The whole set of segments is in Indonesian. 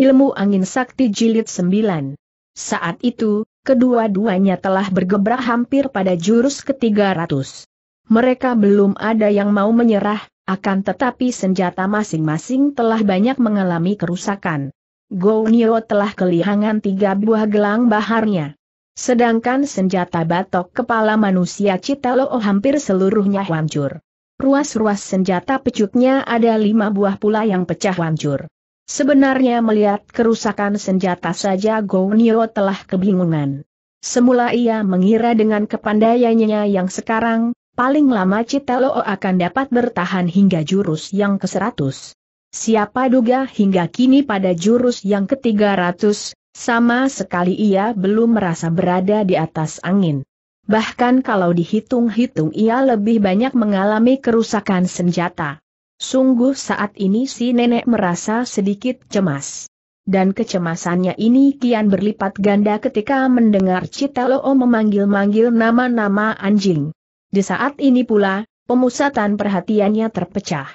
Ilmu Angin Sakti Jilid 9. Saat itu, kedua-duanya telah bergebrak hampir pada jurus ke-300. Mereka belum ada yang mau menyerah, akan tetapi senjata masing-masing telah banyak mengalami kerusakan. Gounio telah kelihangan tiga buah gelang baharnya. Sedangkan senjata batok kepala manusia Citalo hampir seluruhnya hancur. Ruas-ruas senjata pecutnya ada lima buah pula yang pecah hancur. Sebenarnya melihat kerusakan senjata saja Gonio telah kebingungan. Semula ia mengira dengan kepandaiannya yang sekarang, paling lama Citelo akan dapat bertahan hingga jurus yang ke-100. Siapa duga hingga kini pada jurus yang ke-300, sama sekali ia belum merasa berada di atas angin. Bahkan kalau dihitung-hitung ia lebih banyak mengalami kerusakan senjata. Sungguh saat ini si nenek merasa sedikit cemas. Dan kecemasannya ini kian berlipat ganda ketika mendengar Loo memanggil-manggil nama-nama anjing. Di saat ini pula, pemusatan perhatiannya terpecah.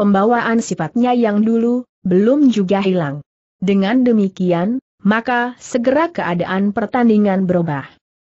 Pembawaan sifatnya yang dulu, belum juga hilang. Dengan demikian, maka segera keadaan pertandingan berubah.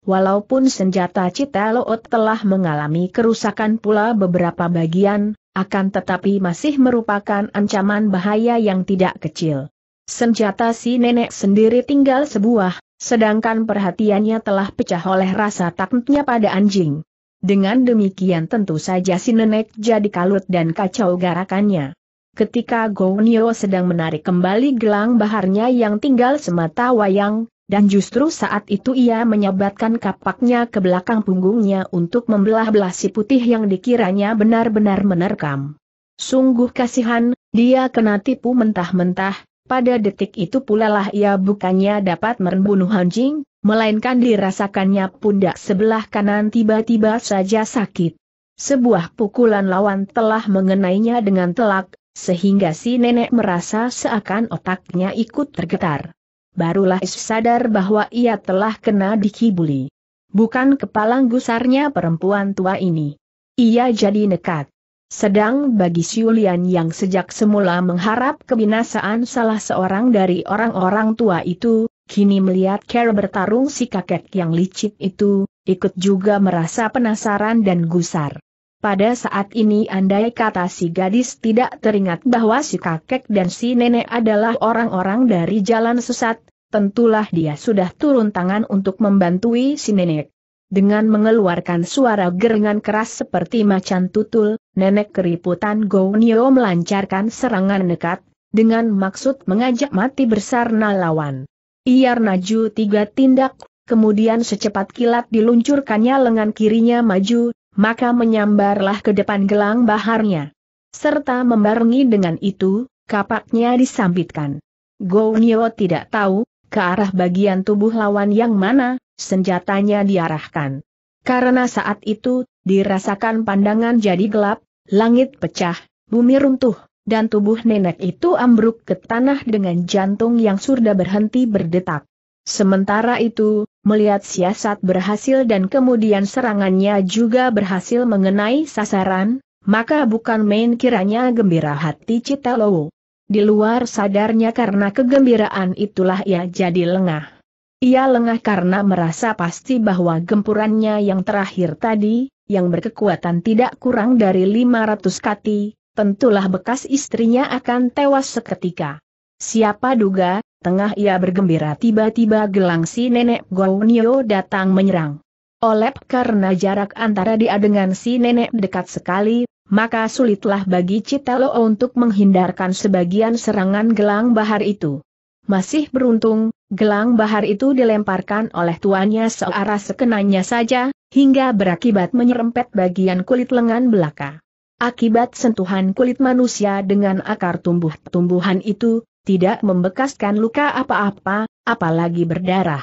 Walaupun senjata Loo telah mengalami kerusakan pula beberapa bagian, akan tetapi masih merupakan ancaman bahaya yang tidak kecil. Senjata si nenek sendiri tinggal sebuah, sedangkan perhatiannya telah pecah oleh rasa takutnya pada anjing. Dengan demikian tentu saja si nenek jadi kalut dan kacau garakannya. Ketika Gonyo sedang menarik kembali gelang baharnya yang tinggal semata wayang, dan justru saat itu ia menyebatkan kapaknya ke belakang punggungnya untuk membelah-belah si putih yang dikiranya benar-benar menerkam. Sungguh kasihan, dia kena tipu mentah-mentah, pada detik itu pula lah ia bukannya dapat membunuh anjing, melainkan dirasakannya pundak sebelah kanan tiba-tiba saja sakit. Sebuah pukulan lawan telah mengenainya dengan telak, sehingga si nenek merasa seakan otaknya ikut tergetar barulah Is sadar bahwa ia telah kena dikibuli. Bukan kepalang gusarnya perempuan tua ini. Ia jadi nekat. Sedang bagi Siulian yang sejak semula mengharap kebinasaan salah seorang dari orang-orang tua itu, kini melihat Kera bertarung si kakek yang licik itu, ikut juga merasa penasaran dan gusar. Pada saat ini andai kata si gadis tidak teringat bahwa si kakek dan si nenek adalah orang-orang dari jalan sesat, tentulah dia sudah turun tangan untuk membantui si nenek. Dengan mengeluarkan suara geringan keras seperti macan tutul, nenek keriputan Gounio melancarkan serangan dekat, dengan maksud mengajak mati bersarna lawan. Ia Naju tiga tindak, kemudian secepat kilat diluncurkannya lengan kirinya maju, maka menyambarlah ke depan gelang baharnya. Serta membarengi dengan itu, kapaknya disambitkan. Go Nyo tidak tahu, ke arah bagian tubuh lawan yang mana, senjatanya diarahkan. Karena saat itu, dirasakan pandangan jadi gelap, langit pecah, bumi runtuh, dan tubuh nenek itu ambruk ke tanah dengan jantung yang surda berhenti berdetak. Sementara itu, melihat siasat berhasil dan kemudian serangannya juga berhasil mengenai sasaran, maka bukan main kiranya gembira hati Lowo. Di luar sadarnya karena kegembiraan itulah ia jadi lengah. Ia lengah karena merasa pasti bahwa gempurannya yang terakhir tadi, yang berkekuatan tidak kurang dari 500 kati, tentulah bekas istrinya akan tewas seketika. Siapa duga, Tengah ia bergembira tiba-tiba gelang si nenek Gounio datang menyerang. Oleh karena jarak antara dia dengan si nenek dekat sekali, maka sulitlah bagi Citalo untuk menghindarkan sebagian serangan gelang bahar itu. Masih beruntung, gelang bahar itu dilemparkan oleh tuannya searah sekenanya saja, hingga berakibat menyerempet bagian kulit lengan belaka. Akibat sentuhan kulit manusia dengan akar tumbuh-tumbuhan itu, tidak membekaskan luka apa-apa, apalagi berdarah.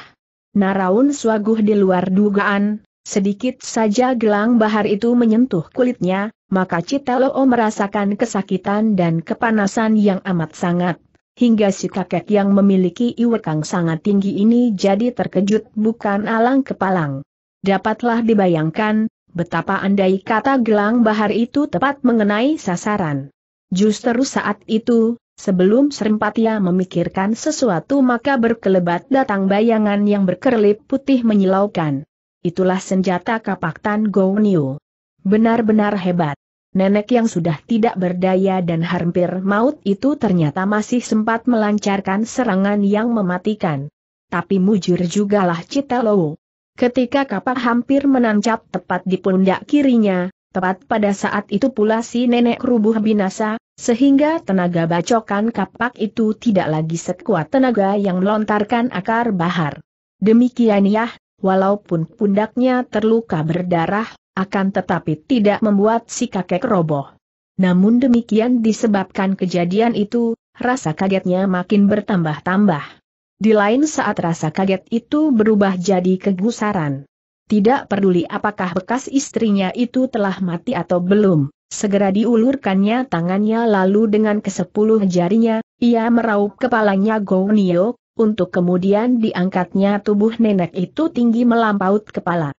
Naraun suaguh di luar dugaan, sedikit saja gelang bahar itu menyentuh kulitnya, maka Citaloo merasakan kesakitan dan kepanasan yang amat sangat. Hingga si kakek yang memiliki iwekang sangat tinggi ini jadi terkejut bukan alang kepalang. Dapatlah dibayangkan, betapa andai kata gelang bahar itu tepat mengenai sasaran. Justru saat itu, Sebelum ia memikirkan sesuatu maka berkelebat datang bayangan yang berkerlip putih menyilaukan. Itulah senjata kapak Tan Gouniu. Benar-benar hebat. Nenek yang sudah tidak berdaya dan hampir maut itu ternyata masih sempat melancarkan serangan yang mematikan. Tapi mujur jugalah Lou. Ketika kapak hampir menancap tepat di pundak kirinya, tepat pada saat itu pula si nenek rubuh binasa, sehingga tenaga bacokan kapak itu tidak lagi sekuat tenaga yang melontarkan akar bahar. Demikian ya, walaupun pundaknya terluka berdarah, akan tetapi tidak membuat si kakek roboh. Namun demikian disebabkan kejadian itu, rasa kagetnya makin bertambah-tambah. Di lain saat rasa kaget itu berubah jadi kegusaran. Tidak peduli apakah bekas istrinya itu telah mati atau belum. Segera diulurkannya tangannya lalu dengan kesepuluh jarinya, ia meraup kepalanya Gonio, untuk kemudian diangkatnya tubuh nenek itu tinggi melampaut kepala.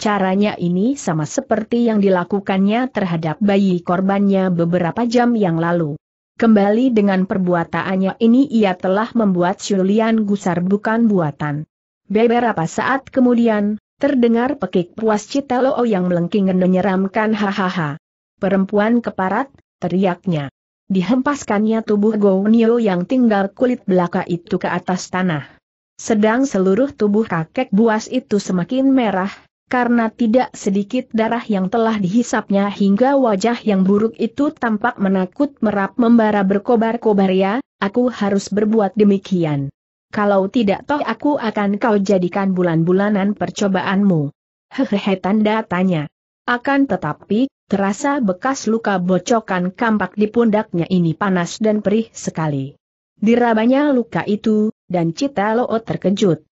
Caranya ini sama seperti yang dilakukannya terhadap bayi korbannya beberapa jam yang lalu. Kembali dengan perbuatannya ini ia telah membuat Julian gusar bukan buatan. Beberapa saat kemudian, terdengar pekik puas Citalo yang melengking menyeramkan hahaha. Perempuan keparat, teriaknya. Dihempaskannya tubuh Gounio yang tinggal kulit belaka itu ke atas tanah. Sedang seluruh tubuh kakek buas itu semakin merah, karena tidak sedikit darah yang telah dihisapnya hingga wajah yang buruk itu tampak menakut merap membara berkobar-kobar ya, aku harus berbuat demikian. Kalau tidak toh aku akan kau jadikan bulan-bulanan percobaanmu. Hehehe tanda tanya. Akan tetapi, Terasa bekas luka bocokan kampak di pundaknya ini panas dan perih sekali. Dirabanya luka itu, dan Cita Loo terkejut.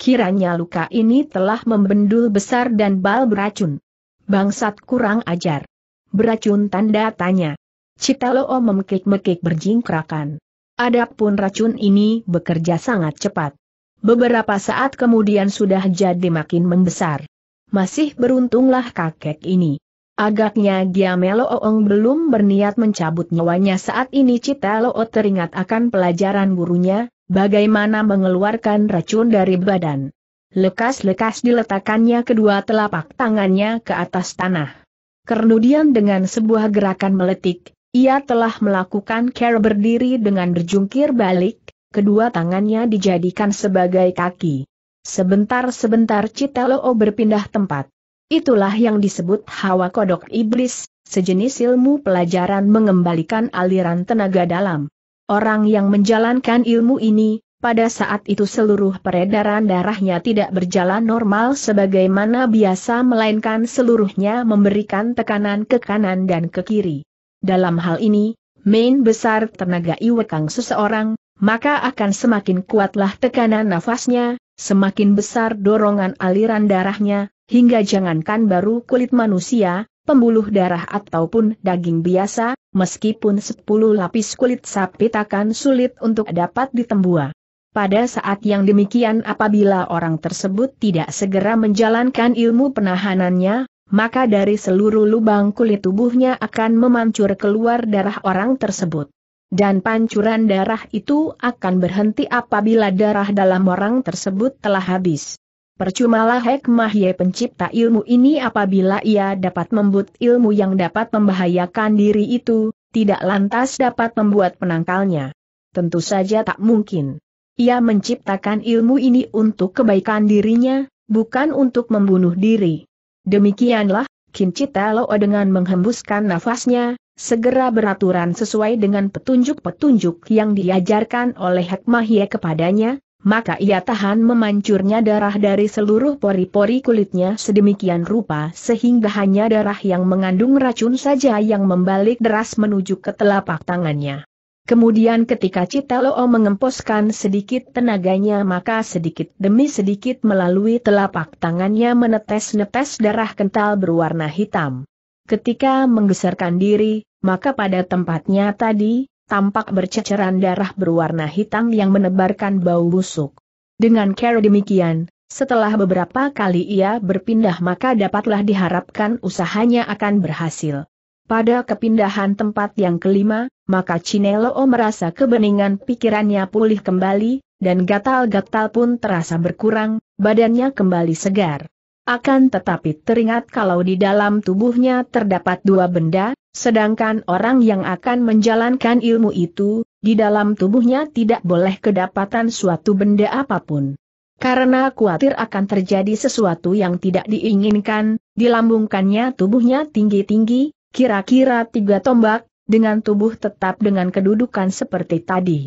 Kiranya luka ini telah membendul besar dan bal beracun. Bangsat kurang ajar. Beracun tanda tanya. Cita Loo memekik-mekik berjingkrakan. Adapun racun ini bekerja sangat cepat. Beberapa saat kemudian sudah jadi makin membesar. Masih beruntunglah kakek ini. Agaknya Giamelo Oong belum berniat mencabut nyawanya saat ini Cita Loo teringat akan pelajaran gurunya, bagaimana mengeluarkan racun dari badan. Lekas-lekas diletakkannya kedua telapak tangannya ke atas tanah. Kemudian dengan sebuah gerakan meletik, ia telah melakukan care berdiri dengan berjungkir balik, kedua tangannya dijadikan sebagai kaki. Sebentar-sebentar Cita Loo berpindah tempat. Itulah yang disebut hawa kodok iblis, sejenis ilmu pelajaran mengembalikan aliran tenaga dalam. Orang yang menjalankan ilmu ini, pada saat itu seluruh peredaran darahnya tidak berjalan normal sebagaimana biasa melainkan seluruhnya memberikan tekanan ke kanan dan ke kiri. Dalam hal ini, main besar tenaga iwekang seseorang, maka akan semakin kuatlah tekanan nafasnya, semakin besar dorongan aliran darahnya, hingga jangankan baru kulit manusia, pembuluh darah ataupun daging biasa, meskipun 10 lapis kulit sapi takkan sulit untuk dapat ditembua. Pada saat yang demikian apabila orang tersebut tidak segera menjalankan ilmu penahanannya, maka dari seluruh lubang kulit tubuhnya akan memancur keluar darah orang tersebut. Dan pancuran darah itu akan berhenti apabila darah dalam orang tersebut telah habis. Percumalah hikmah ye pencipta ilmu ini apabila ia dapat membuat ilmu yang dapat membahayakan diri itu, tidak lantas dapat membuat penangkalnya. Tentu saja tak mungkin. Ia menciptakan ilmu ini untuk kebaikan dirinya, bukan untuk membunuh diri. Demikianlah, Kincita Loo dengan menghembuskan nafasnya, segera beraturan sesuai dengan petunjuk-petunjuk yang diajarkan oleh hikmah Ye kepadanya, maka ia tahan memancurnya darah dari seluruh pori-pori kulitnya sedemikian rupa sehingga hanya darah yang mengandung racun saja yang membalik deras menuju ke telapak tangannya. Kemudian ketika Citaloo mengemposkan sedikit tenaganya maka sedikit demi sedikit melalui telapak tangannya menetes-netes darah kental berwarna hitam. Ketika menggeserkan diri, maka pada tempatnya tadi, tampak berceceran darah berwarna hitam yang menebarkan bau busuk. Dengan cara demikian, setelah beberapa kali ia berpindah maka dapatlah diharapkan usahanya akan berhasil. Pada kepindahan tempat yang kelima, maka Cineloo merasa kebeningan pikirannya pulih kembali, dan gatal-gatal pun terasa berkurang, badannya kembali segar. Akan tetapi teringat kalau di dalam tubuhnya terdapat dua benda, sedangkan orang yang akan menjalankan ilmu itu, di dalam tubuhnya tidak boleh kedapatan suatu benda apapun. Karena khawatir akan terjadi sesuatu yang tidak diinginkan, dilambungkannya tubuhnya tinggi-tinggi, kira-kira tiga tombak, dengan tubuh tetap dengan kedudukan seperti tadi.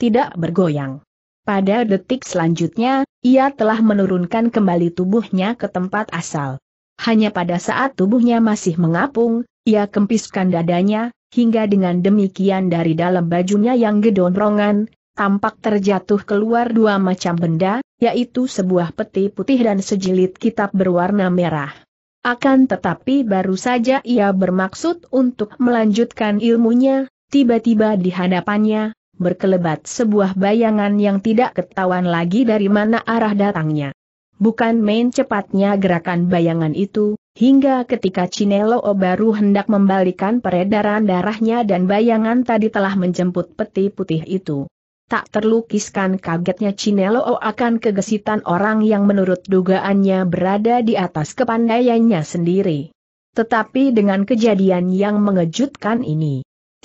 Tidak bergoyang. Pada detik selanjutnya, ia telah menurunkan kembali tubuhnya ke tempat asal. Hanya pada saat tubuhnya masih mengapung, ia kempiskan dadanya, hingga dengan demikian dari dalam bajunya yang gedonrongan, tampak terjatuh keluar dua macam benda, yaitu sebuah peti putih dan sejilid kitab berwarna merah. Akan tetapi baru saja ia bermaksud untuk melanjutkan ilmunya, tiba-tiba di hadapannya, berkelebat sebuah bayangan yang tidak ketahuan lagi dari mana arah datangnya. Bukan main cepatnya gerakan bayangan itu, hingga ketika Cinelo baru hendak membalikan peredaran darahnya dan bayangan tadi telah menjemput peti putih itu. Tak terlukiskan kagetnya Cinelo akan kegesitan orang yang menurut dugaannya berada di atas kepandaiannya sendiri. Tetapi dengan kejadian yang mengejutkan ini,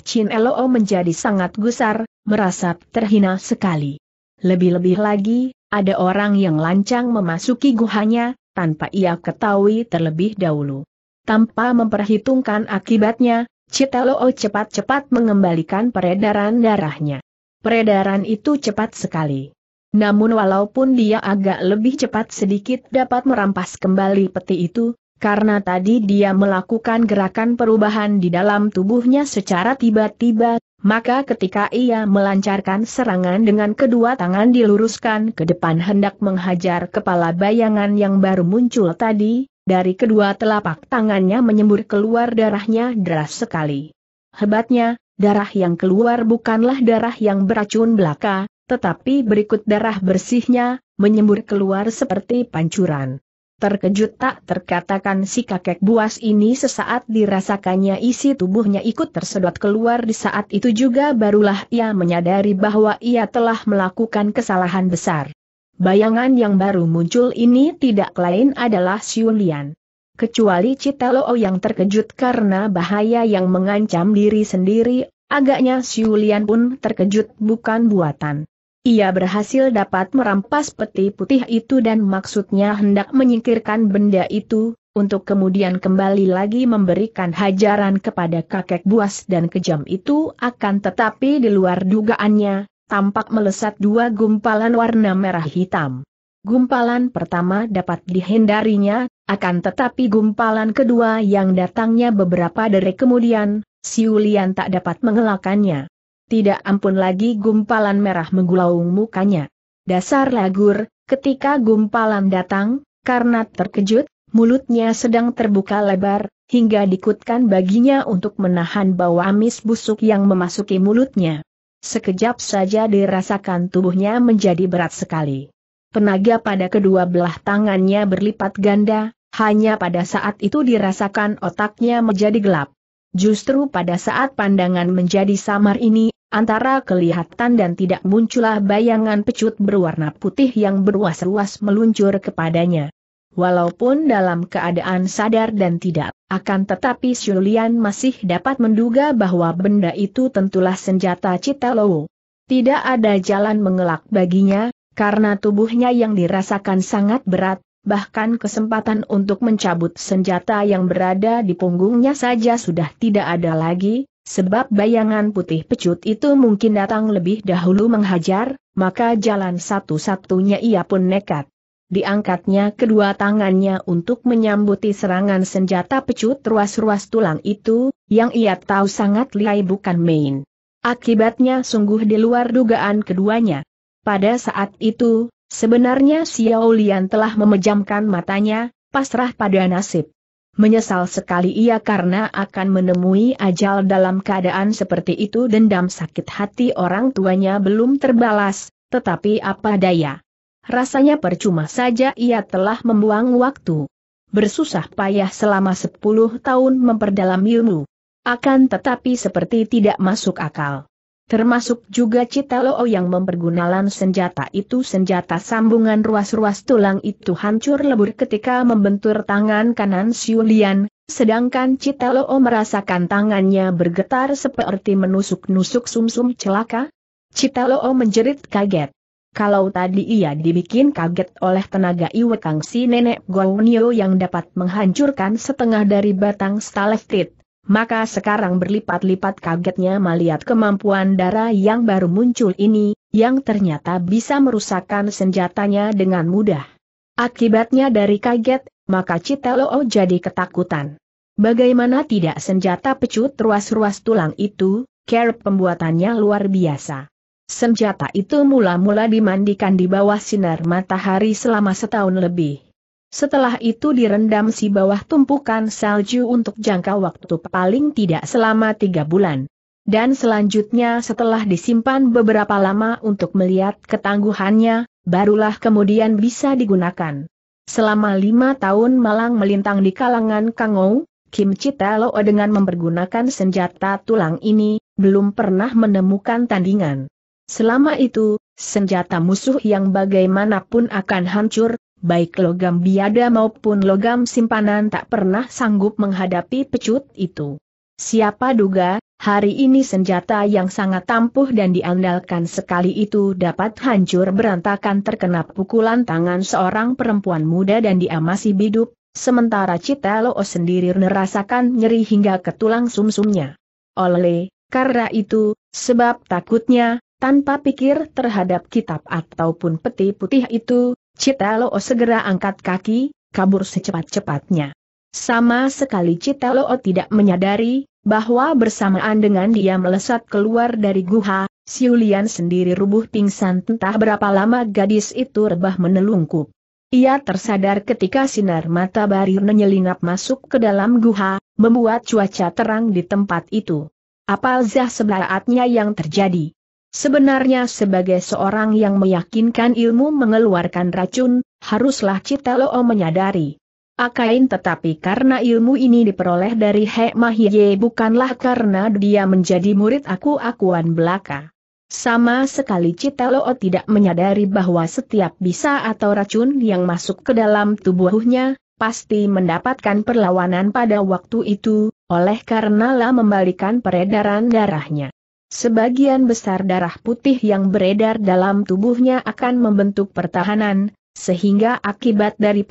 Chin Eloo menjadi sangat gusar, merasa terhina sekali. Lebih-lebih lagi, ada orang yang lancang memasuki guhanya, tanpa ia ketahui terlebih dahulu. Tanpa memperhitungkan akibatnya, Elo cepat-cepat mengembalikan peredaran darahnya. Peredaran itu cepat sekali. Namun walaupun dia agak lebih cepat sedikit dapat merampas kembali peti itu, karena tadi dia melakukan gerakan perubahan di dalam tubuhnya secara tiba-tiba, maka ketika ia melancarkan serangan dengan kedua tangan diluruskan ke depan hendak menghajar kepala bayangan yang baru muncul tadi, dari kedua telapak tangannya menyembur keluar darahnya deras sekali. Hebatnya, darah yang keluar bukanlah darah yang beracun belaka, tetapi berikut darah bersihnya, menyembur keluar seperti pancuran. Terkejut tak terkatakan si kakek buas ini sesaat dirasakannya isi tubuhnya ikut tersedot keluar di saat itu juga barulah ia menyadari bahwa ia telah melakukan kesalahan besar. Bayangan yang baru muncul ini tidak lain adalah Siulian. Lian. Kecuali Citalo yang terkejut karena bahaya yang mengancam diri sendiri, agaknya Siulian pun terkejut bukan buatan. Ia berhasil dapat merampas peti putih itu dan maksudnya hendak menyingkirkan benda itu, untuk kemudian kembali lagi memberikan hajaran kepada kakek buas dan kejam itu akan tetapi di luar dugaannya, tampak melesat dua gumpalan warna merah hitam. Gumpalan pertama dapat dihindarinya, akan tetapi gumpalan kedua yang datangnya beberapa dari kemudian, Siulian tak dapat mengelakannya. Tidak ampun lagi gumpalan merah menggulaung mukanya. Dasar lagur, ketika gumpalan datang, karena terkejut, mulutnya sedang terbuka lebar, hingga dikutkan baginya untuk menahan bau amis busuk yang memasuki mulutnya. Sekejap saja dirasakan tubuhnya menjadi berat sekali. Penaga pada kedua belah tangannya berlipat ganda, hanya pada saat itu dirasakan otaknya menjadi gelap. Justru pada saat pandangan menjadi samar ini, Antara kelihatan dan tidak muncullah bayangan pecut berwarna putih yang berluas-luas meluncur kepadanya. Walaupun dalam keadaan sadar dan tidak, akan tetapi Shulian masih dapat menduga bahwa benda itu tentulah senjata Lowo. Tidak ada jalan mengelak baginya, karena tubuhnya yang dirasakan sangat berat, bahkan kesempatan untuk mencabut senjata yang berada di punggungnya saja sudah tidak ada lagi, Sebab bayangan putih pecut itu mungkin datang lebih dahulu menghajar, maka jalan satu-satunya ia pun nekat. Diangkatnya kedua tangannya untuk menyambuti serangan senjata pecut ruas-ruas tulang itu, yang ia tahu sangat liai bukan main. Akibatnya sungguh di luar dugaan keduanya. Pada saat itu, sebenarnya Xiao Lian telah memejamkan matanya, pasrah pada nasib. Menyesal sekali ia karena akan menemui ajal dalam keadaan seperti itu dendam sakit hati orang tuanya belum terbalas, tetapi apa daya. Rasanya percuma saja ia telah membuang waktu. Bersusah payah selama 10 tahun memperdalam ilmu. Akan tetapi seperti tidak masuk akal. Termasuk juga Citalo yang mempergunakan senjata itu senjata sambungan ruas-ruas tulang itu hancur lebur ketika membentur tangan kanan Siulian, sedangkan Citalo merasakan tangannya bergetar seperti menusuk-nusuk sumsum celaka. Citalo menjerit kaget. Kalau tadi ia dibikin kaget oleh tenaga iwekang si nenek Gonyo yang dapat menghancurkan setengah dari batang stalaktit, maka sekarang berlipat-lipat kagetnya melihat kemampuan darah yang baru muncul ini, yang ternyata bisa merusakkan senjatanya dengan mudah. Akibatnya dari kaget, maka Citeloo oh jadi ketakutan. Bagaimana tidak senjata pecut ruas-ruas tulang itu, care pembuatannya luar biasa. Senjata itu mula-mula dimandikan di bawah sinar matahari selama setahun lebih. Setelah itu direndam si bawah tumpukan salju untuk jangka waktu paling tidak selama tiga bulan. Dan selanjutnya setelah disimpan beberapa lama untuk melihat ketangguhannya, barulah kemudian bisa digunakan. Selama lima tahun Malang melintang di kalangan Kangou, Kim Chitalo dengan mempergunakan senjata tulang ini, belum pernah menemukan tandingan. Selama itu, senjata musuh yang bagaimanapun akan hancur, baik logam biada maupun logam simpanan tak pernah sanggup menghadapi pecut itu. Siapa duga, hari ini senjata yang sangat tampuh dan diandalkan sekali itu dapat hancur berantakan terkena pukulan tangan seorang perempuan muda dan diamasi hidup, sementara Cita Loo sendiri merasakan nyeri hingga ke tulang sumsumnya. Oleh, karena itu, sebab takutnya, tanpa pikir terhadap kitab ataupun peti putih itu, Cita Citalo oh, segera angkat kaki, kabur secepat-cepatnya. Sama sekali Cita Citalo oh, tidak menyadari, bahwa bersamaan dengan dia melesat keluar dari guha, Siulian sendiri rubuh pingsan entah berapa lama gadis itu rebah menelungkup. Ia tersadar ketika sinar mata barir menyelinap masuk ke dalam guha, membuat cuaca terang di tempat itu. Apa zah sebaatnya yang terjadi? Sebenarnya sebagai seorang yang meyakinkan ilmu mengeluarkan racun, haruslah Loo menyadari. Akain tetapi karena ilmu ini diperoleh dari Hek Mahie bukanlah karena dia menjadi murid aku-akuan belaka. Sama sekali Loo tidak menyadari bahwa setiap bisa atau racun yang masuk ke dalam tubuhnya, pasti mendapatkan perlawanan pada waktu itu, oleh karenalah membalikan peredaran darahnya. Sebagian besar darah putih yang beredar dalam tubuhnya akan membentuk pertahanan, sehingga akibat dari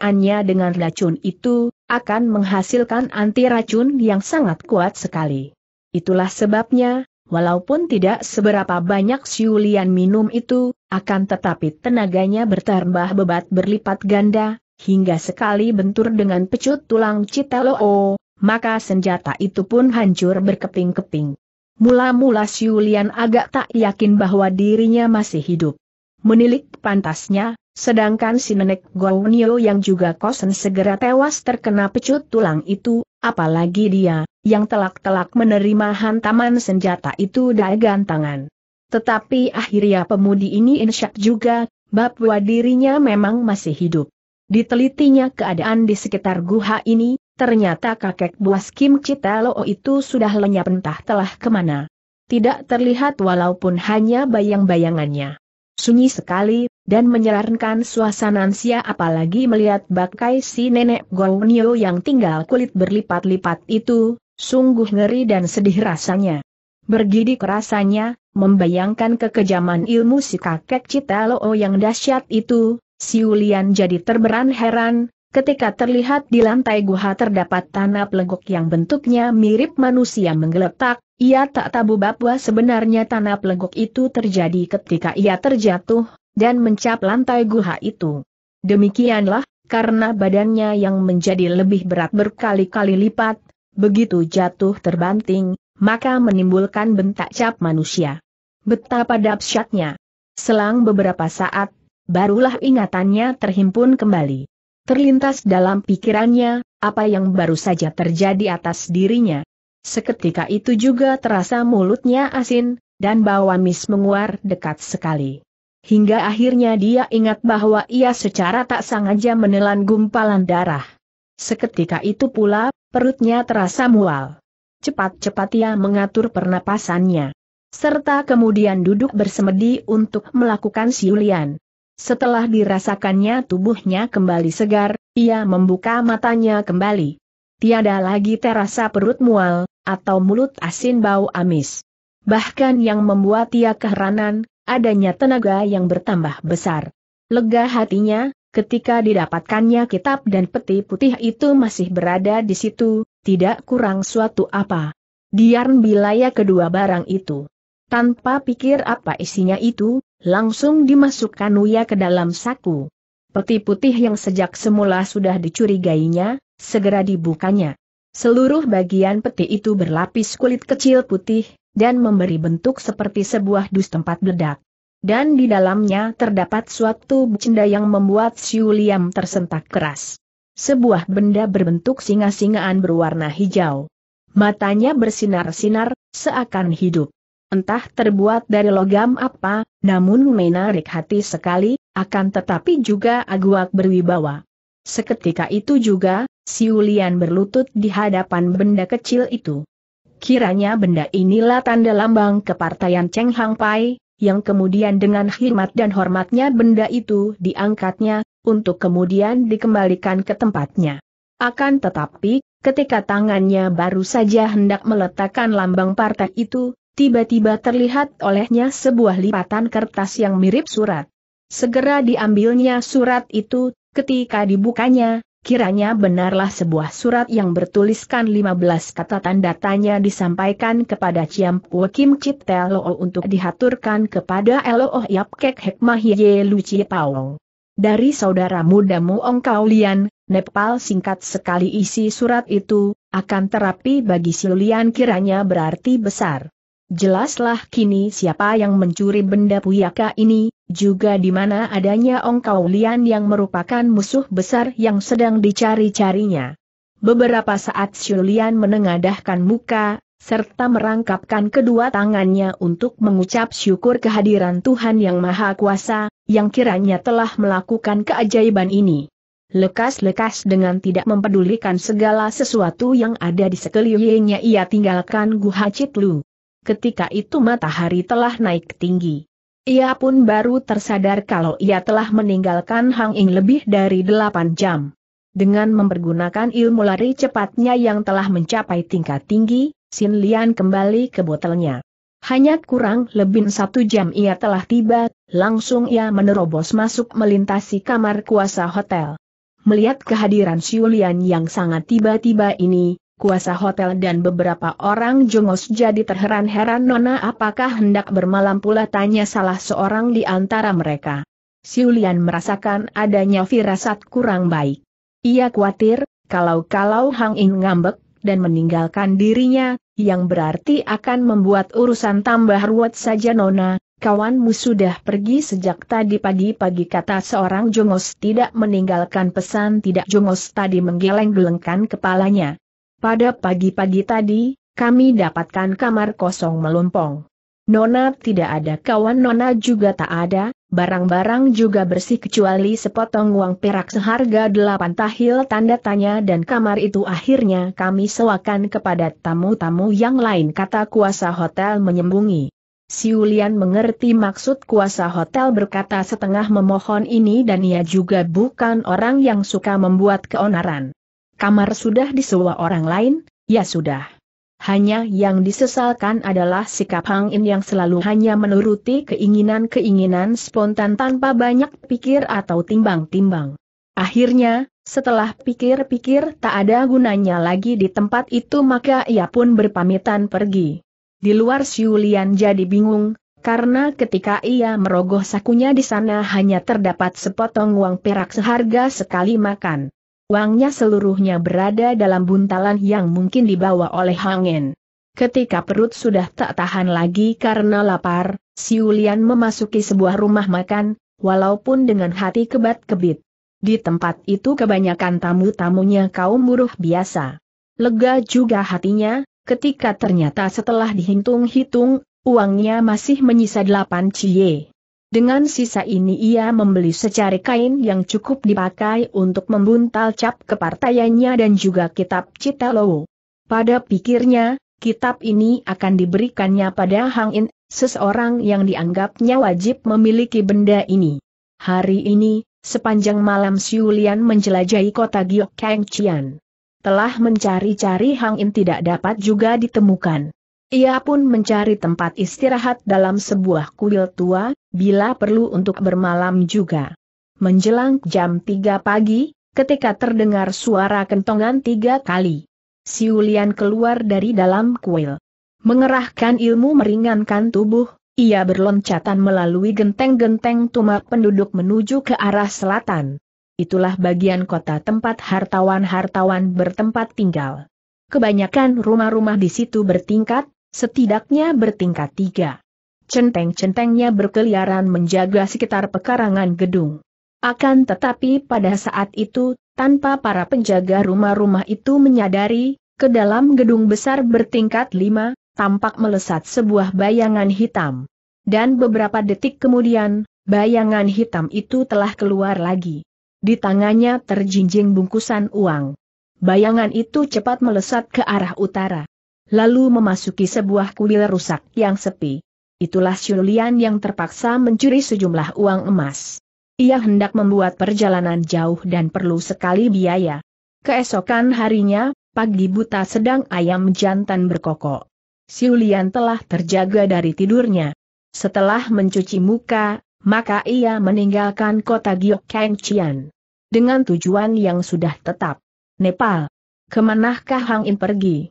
Anya dengan racun itu, akan menghasilkan anti racun yang sangat kuat sekali. Itulah sebabnya, walaupun tidak seberapa banyak siulian minum itu, akan tetapi tenaganya bertambah bebat berlipat ganda, hingga sekali bentur dengan pecut tulang Citaloo, maka senjata itu pun hancur berkeping-keping. Mula-mula Siulian agak tak yakin bahwa dirinya masih hidup. Menilik pantasnya, sedangkan si nenek Gounio yang juga kosen segera tewas terkena pecut tulang itu, apalagi dia, yang telak-telak menerima hantaman senjata itu dari tangan. Tetapi akhirnya pemudi ini insyak juga, bahwa dirinya memang masih hidup. Ditelitinya keadaan di sekitar guha ini, Ternyata kakek buas Kim Citalo itu sudah lenyap entah telah kemana. Tidak terlihat walaupun hanya bayang-bayangannya. Sunyi sekali, dan menyerankan suasana ansia apalagi melihat bakai si nenek Gonyo yang tinggal kulit berlipat-lipat itu, sungguh ngeri dan sedih rasanya. Bergidik rasanya, membayangkan kekejaman ilmu si kakek Citalo yang dahsyat itu, Siulian jadi terberan heran, Ketika terlihat di lantai guha terdapat tanah pelegok yang bentuknya mirip manusia menggeletak, ia tak tabu bahwa sebenarnya tanah pelegok itu terjadi ketika ia terjatuh, dan mencap lantai guha itu. Demikianlah, karena badannya yang menjadi lebih berat berkali-kali lipat, begitu jatuh terbanting, maka menimbulkan bentak cap manusia. Betapa dahsyatnya. Selang beberapa saat, barulah ingatannya terhimpun kembali. Terlintas dalam pikirannya, apa yang baru saja terjadi atas dirinya. Seketika itu juga terasa mulutnya asin, dan bau amis menguar dekat sekali. Hingga akhirnya dia ingat bahwa ia secara tak sengaja menelan gumpalan darah. Seketika itu pula, perutnya terasa mual. Cepat-cepat ia mengatur pernapasannya. Serta kemudian duduk bersemedi untuk melakukan siulian. Setelah dirasakannya tubuhnya kembali segar, ia membuka matanya kembali. Tiada lagi terasa perut mual, atau mulut asin bau amis. Bahkan yang membuat ia keheranan, adanya tenaga yang bertambah besar. Lega hatinya, ketika didapatkannya kitab dan peti putih itu masih berada di situ, tidak kurang suatu apa. Diarn bilaya kedua barang itu. Tanpa pikir apa isinya itu, langsung dimasukkan Uya ke dalam saku. Peti putih yang sejak semula sudah dicurigainya, segera dibukanya. Seluruh bagian peti itu berlapis kulit kecil putih, dan memberi bentuk seperti sebuah dus tempat bedak. Dan di dalamnya terdapat suatu benda yang membuat Siu tersentak keras. Sebuah benda berbentuk singa-singaan berwarna hijau. Matanya bersinar-sinar, seakan hidup. Entah terbuat dari logam apa, namun menarik hati sekali, akan tetapi juga aguak berwibawa. Seketika itu juga, Siulian berlutut di hadapan benda kecil itu. Kiranya benda inilah tanda lambang kepartaian Cheng Hang Pai, yang kemudian dengan khidmat dan hormatnya benda itu diangkatnya, untuk kemudian dikembalikan ke tempatnya. Akan tetapi, ketika tangannya baru saja hendak meletakkan lambang partai itu, Tiba-tiba terlihat olehnya sebuah lipatan kertas yang mirip surat. Segera diambilnya surat itu, ketika dibukanya, kiranya benarlah sebuah surat yang bertuliskan 15 kata tanda tanya disampaikan kepada Ciam Pua Kim Chit Loo untuk dihaturkan kepada Loo oh Yap Kek Hek Mahie Lu Dari saudara mudamu Ong Kau Lian, Nepal singkat sekali isi surat itu, akan terapi bagi Silian kiranya berarti besar. Jelaslah kini siapa yang mencuri benda puyaka ini, juga di mana adanya Ong Kau Lian yang merupakan musuh besar yang sedang dicari-carinya. Beberapa saat Shulian menengadahkan muka, serta merangkapkan kedua tangannya untuk mengucap syukur kehadiran Tuhan Yang Maha Kuasa, yang kiranya telah melakukan keajaiban ini. Lekas-lekas dengan tidak mempedulikan segala sesuatu yang ada di sekelilingnya ia tinggalkan Guha Citlu ketika itu matahari telah naik tinggi. Ia pun baru tersadar kalau ia telah meninggalkan Hang Ing lebih dari 8 jam. Dengan mempergunakan ilmu lari cepatnya yang telah mencapai tingkat tinggi, Sin Lian kembali ke botolnya. Hanya kurang lebih satu jam ia telah tiba, langsung ia menerobos masuk melintasi kamar kuasa hotel. Melihat kehadiran Siulian yang sangat tiba-tiba ini, kuasa hotel dan beberapa orang jongos jadi terheran-heran Nona apakah hendak bermalam pula tanya salah seorang di antara mereka. Siulian merasakan adanya firasat kurang baik. Ia khawatir, kalau-kalau Hang In ngambek, dan meninggalkan dirinya, yang berarti akan membuat urusan tambah ruwet saja Nona, kawanmu sudah pergi sejak tadi pagi pagi kata seorang jongos tidak meninggalkan pesan tidak jongos tadi menggeleng-gelengkan kepalanya. Pada pagi-pagi tadi, kami dapatkan kamar kosong melompong. Nona tidak ada kawan Nona juga tak ada, barang-barang juga bersih kecuali sepotong uang perak seharga delapan tahil tanda tanya dan kamar itu akhirnya kami sewakan kepada tamu-tamu yang lain kata kuasa hotel menyembungi. Siulian mengerti maksud kuasa hotel berkata setengah memohon ini dan ia juga bukan orang yang suka membuat keonaran. Kamar sudah disewa orang lain, ya sudah. Hanya yang disesalkan adalah sikap Hang In yang selalu hanya menuruti keinginan-keinginan spontan tanpa banyak pikir atau timbang-timbang. Akhirnya, setelah pikir-pikir tak ada gunanya lagi di tempat itu maka ia pun berpamitan pergi. Di luar Siulian jadi bingung, karena ketika ia merogoh sakunya di sana hanya terdapat sepotong uang perak seharga sekali makan. Uangnya seluruhnya berada dalam buntalan yang mungkin dibawa oleh Hangen. Ketika perut sudah tak tahan lagi karena lapar, si Siulian memasuki sebuah rumah makan, walaupun dengan hati kebat-kebit. Di tempat itu kebanyakan tamu-tamunya kaum buruh biasa. Lega juga hatinya, ketika ternyata setelah dihitung-hitung, uangnya masih menyisa 8 cie. Dengan sisa ini ia membeli secari kain yang cukup dipakai untuk membuntal cap kepartaiannya dan juga kitab Citalowo. Pada pikirnya, kitab ini akan diberikannya pada Hang In, seseorang yang dianggapnya wajib memiliki benda ini. Hari ini, sepanjang malam Lian menjelajahi kota Giok Kang Chian. Telah mencari-cari Hang In tidak dapat juga ditemukan. Ia pun mencari tempat istirahat dalam sebuah kuil tua, bila perlu untuk bermalam juga. Menjelang jam 3 pagi, ketika terdengar suara kentongan tiga kali. Siulian keluar dari dalam kuil. Mengerahkan ilmu meringankan tubuh, ia berloncatan melalui genteng-genteng tumak penduduk menuju ke arah selatan. Itulah bagian kota tempat hartawan-hartawan bertempat tinggal. Kebanyakan rumah-rumah di situ bertingkat, Setidaknya bertingkat tiga. Centeng-centengnya berkeliaran menjaga sekitar pekarangan gedung. Akan tetapi pada saat itu, tanpa para penjaga rumah-rumah itu menyadari, ke dalam gedung besar bertingkat lima, tampak melesat sebuah bayangan hitam. Dan beberapa detik kemudian, bayangan hitam itu telah keluar lagi. Di tangannya terjinjing bungkusan uang. Bayangan itu cepat melesat ke arah utara lalu memasuki sebuah kuil rusak yang sepi. Itulah Shulian yang terpaksa mencuri sejumlah uang emas. Ia hendak membuat perjalanan jauh dan perlu sekali biaya. Keesokan harinya, pagi buta sedang ayam jantan berkokok. Siulian telah terjaga dari tidurnya. Setelah mencuci muka, maka ia meninggalkan kota Gyokengchian. Dengan tujuan yang sudah tetap. Nepal. Kemanakah Hang In pergi?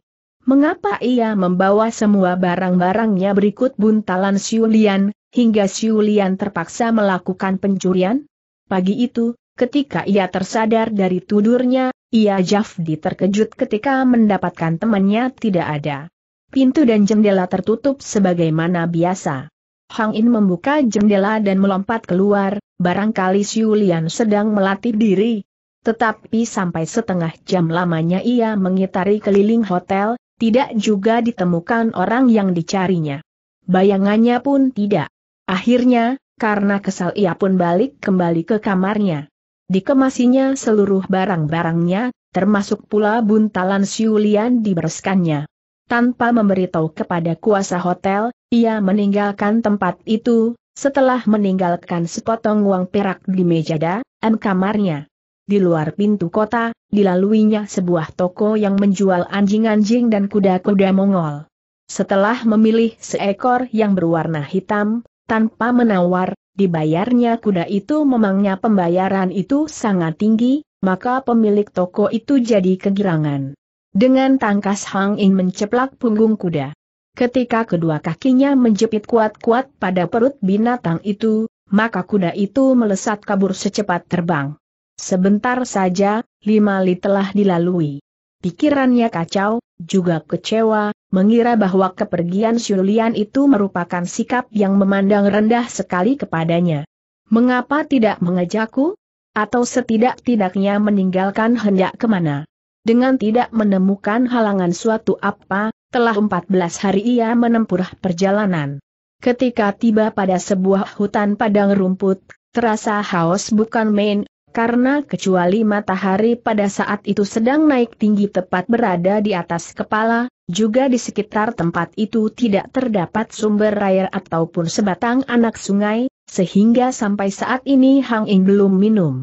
Mengapa ia membawa semua barang-barangnya berikut buntalan Siulian, hingga Siulian terpaksa melakukan pencurian? Pagi itu, ketika ia tersadar dari tudurnya, ia Jafdi terkejut ketika mendapatkan temannya tidak ada. Pintu dan jendela tertutup sebagaimana biasa. Hang In membuka jendela dan melompat keluar, barangkali Siulian sedang melatih diri. Tetapi sampai setengah jam lamanya ia mengitari keliling hotel, tidak juga ditemukan orang yang dicarinya. Bayangannya pun tidak. Akhirnya, karena kesal ia pun balik kembali ke kamarnya. Dikemasinya seluruh barang-barangnya, termasuk pula buntalan siulian dibereskannya. Tanpa memberitahu kepada kuasa hotel, ia meninggalkan tempat itu, setelah meninggalkan sepotong uang perak di meja dan kamarnya di luar pintu kota, dilaluinya sebuah toko yang menjual anjing-anjing dan kuda-kuda Mongol. Setelah memilih seekor yang berwarna hitam, tanpa menawar, dibayarnya kuda itu memangnya pembayaran itu sangat tinggi, maka pemilik toko itu jadi kegirangan. Dengan tangkas Hang In menceplak punggung kuda. Ketika kedua kakinya menjepit kuat-kuat pada perut binatang itu, maka kuda itu melesat kabur secepat terbang. Sebentar saja, lima li telah dilalui. Pikirannya kacau, juga kecewa, mengira bahwa kepergian Shulian itu merupakan sikap yang memandang rendah sekali kepadanya. Mengapa tidak mengejakku? Atau setidak-tidaknya meninggalkan hendak kemana? Dengan tidak menemukan halangan suatu apa, telah 14 hari ia menempuh perjalanan. Ketika tiba pada sebuah hutan padang rumput, terasa haus bukan main, karena kecuali matahari pada saat itu sedang naik tinggi tepat berada di atas kepala, juga di sekitar tempat itu tidak terdapat sumber air ataupun sebatang anak sungai, sehingga sampai saat ini Hang Ing belum minum.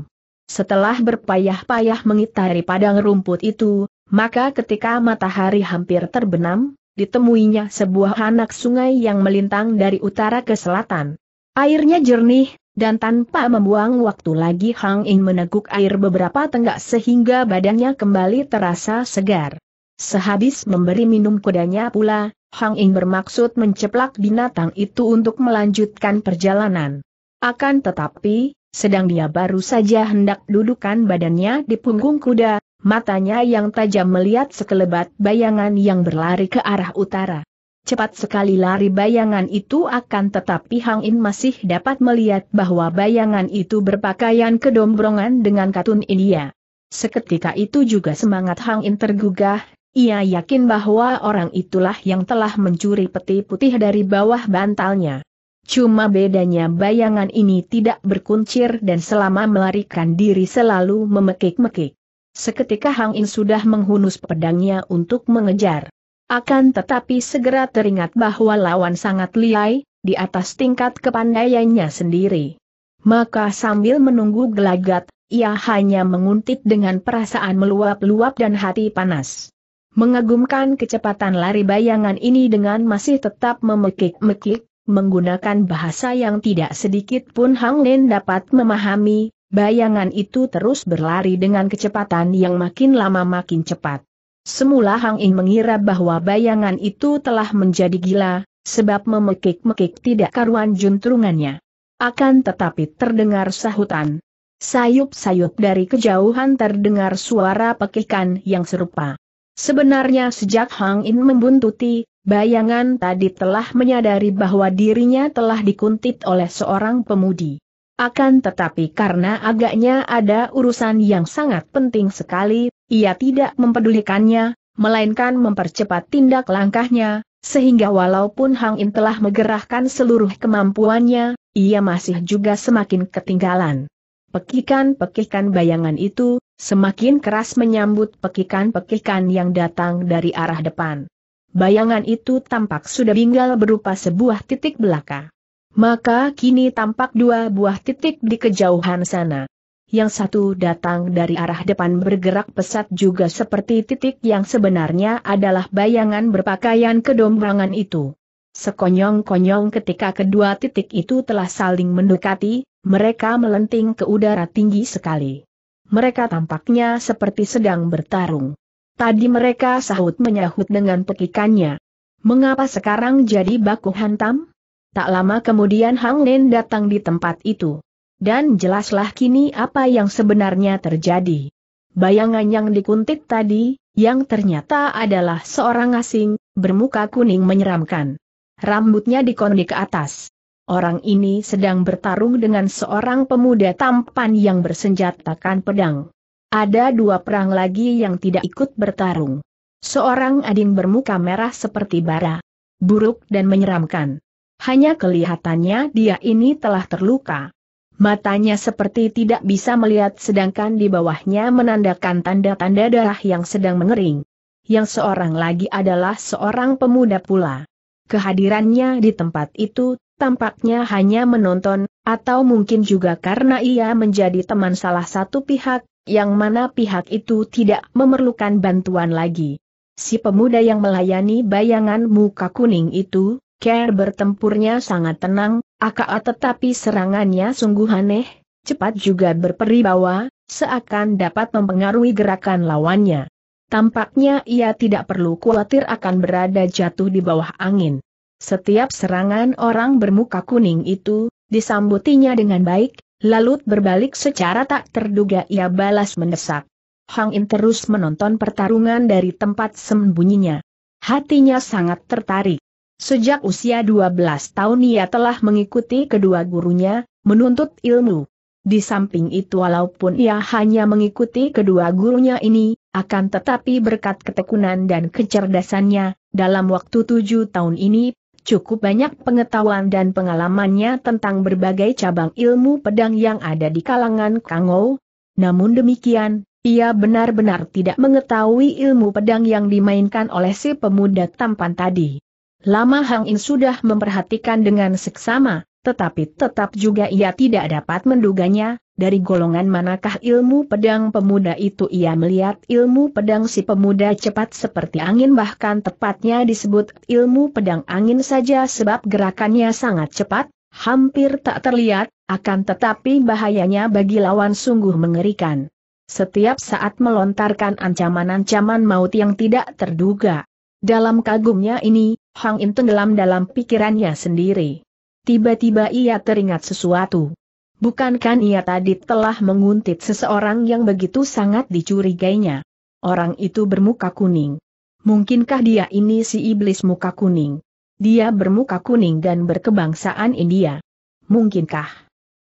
Setelah berpayah-payah mengitari padang rumput itu, maka ketika matahari hampir terbenam, ditemuinya sebuah anak sungai yang melintang dari utara ke selatan. Airnya jernih, dan tanpa membuang waktu lagi Hang In meneguk air beberapa tenggak sehingga badannya kembali terasa segar. Sehabis memberi minum kudanya pula, Hang In bermaksud menceplak binatang itu untuk melanjutkan perjalanan. Akan tetapi, sedang dia baru saja hendak dudukan badannya di punggung kuda, matanya yang tajam melihat sekelebat bayangan yang berlari ke arah utara. Cepat sekali lari bayangan itu akan tetapi Hang In masih dapat melihat bahwa bayangan itu berpakaian kedombrongan dengan katun India. Seketika itu juga semangat Hang In tergugah, ia yakin bahwa orang itulah yang telah mencuri peti putih dari bawah bantalnya. Cuma bedanya bayangan ini tidak berkuncir dan selama melarikan diri selalu memekik-mekik. Seketika Hang In sudah menghunus pedangnya untuk mengejar. Akan tetapi segera teringat bahwa lawan sangat liai, di atas tingkat kepandaiannya sendiri. Maka sambil menunggu gelagat, ia hanya menguntit dengan perasaan meluap-luap dan hati panas. Mengagumkan kecepatan lari bayangan ini dengan masih tetap memekik-mekik, menggunakan bahasa yang tidak sedikit pun Hang Lin dapat memahami, bayangan itu terus berlari dengan kecepatan yang makin lama makin cepat. Semula Hang In mengira bahwa bayangan itu telah menjadi gila, sebab memekik-mekik tidak karuan juntrungannya. Akan tetapi terdengar sahutan. Sayup-sayup dari kejauhan terdengar suara pekikan yang serupa. Sebenarnya sejak Hang In membuntuti, bayangan tadi telah menyadari bahwa dirinya telah dikuntit oleh seorang pemudi. Akan tetapi karena agaknya ada urusan yang sangat penting sekali, ia tidak mempedulikannya, melainkan mempercepat tindak langkahnya, sehingga walaupun Hang In telah menggerahkan seluruh kemampuannya, ia masih juga semakin ketinggalan. Pekikan-pekikan bayangan itu, semakin keras menyambut pekikan-pekikan yang datang dari arah depan. Bayangan itu tampak sudah tinggal berupa sebuah titik belaka. Maka kini tampak dua buah titik di kejauhan sana yang satu datang dari arah depan bergerak pesat juga seperti titik yang sebenarnya adalah bayangan berpakaian kedombangan itu. Sekonyong-konyong ketika kedua titik itu telah saling mendekati, mereka melenting ke udara tinggi sekali. Mereka tampaknya seperti sedang bertarung. Tadi mereka sahut menyahut dengan pekikannya. Mengapa sekarang jadi baku hantam? Tak lama kemudian Hang Nen datang di tempat itu. Dan jelaslah kini apa yang sebenarnya terjadi. Bayangan yang dikuntit tadi, yang ternyata adalah seorang asing, bermuka kuning menyeramkan. Rambutnya dikondi ke atas. Orang ini sedang bertarung dengan seorang pemuda tampan yang bersenjatakan pedang. Ada dua perang lagi yang tidak ikut bertarung. Seorang ading bermuka merah seperti bara. Buruk dan menyeramkan. Hanya kelihatannya dia ini telah terluka. Matanya seperti tidak bisa melihat sedangkan di bawahnya menandakan tanda-tanda darah yang sedang mengering. Yang seorang lagi adalah seorang pemuda pula. Kehadirannya di tempat itu tampaknya hanya menonton, atau mungkin juga karena ia menjadi teman salah satu pihak, yang mana pihak itu tidak memerlukan bantuan lagi. Si pemuda yang melayani bayangan muka kuning itu, Care bertempurnya sangat tenang, Aka tetapi serangannya sungguh aneh, cepat juga berperibawa, seakan dapat mempengaruhi gerakan lawannya. Tampaknya ia tidak perlu khawatir akan berada jatuh di bawah angin. Setiap serangan orang bermuka kuning itu, disambutinya dengan baik, lalu berbalik secara tak terduga ia balas mendesak. Hang In terus menonton pertarungan dari tempat sembunyinya. Hatinya sangat tertarik. Sejak usia 12 tahun ia telah mengikuti kedua gurunya, menuntut ilmu. Di samping itu walaupun ia hanya mengikuti kedua gurunya ini, akan tetapi berkat ketekunan dan kecerdasannya, dalam waktu tujuh tahun ini, cukup banyak pengetahuan dan pengalamannya tentang berbagai cabang ilmu pedang yang ada di kalangan Kangou. Namun demikian, ia benar-benar tidak mengetahui ilmu pedang yang dimainkan oleh si pemuda tampan tadi. Lama Hang In sudah memperhatikan dengan seksama, tetapi tetap juga ia tidak dapat menduganya, dari golongan manakah ilmu pedang pemuda itu ia melihat ilmu pedang si pemuda cepat seperti angin bahkan tepatnya disebut ilmu pedang angin saja sebab gerakannya sangat cepat, hampir tak terlihat, akan tetapi bahayanya bagi lawan sungguh mengerikan. Setiap saat melontarkan ancaman-ancaman maut yang tidak terduga. Dalam kagumnya ini, Hang In tenggelam dalam pikirannya sendiri. Tiba-tiba ia teringat sesuatu. Bukankah ia tadi telah menguntit seseorang yang begitu sangat dicurigainya? Orang itu bermuka kuning. Mungkinkah dia ini si iblis muka kuning? Dia bermuka kuning dan berkebangsaan India. Mungkinkah?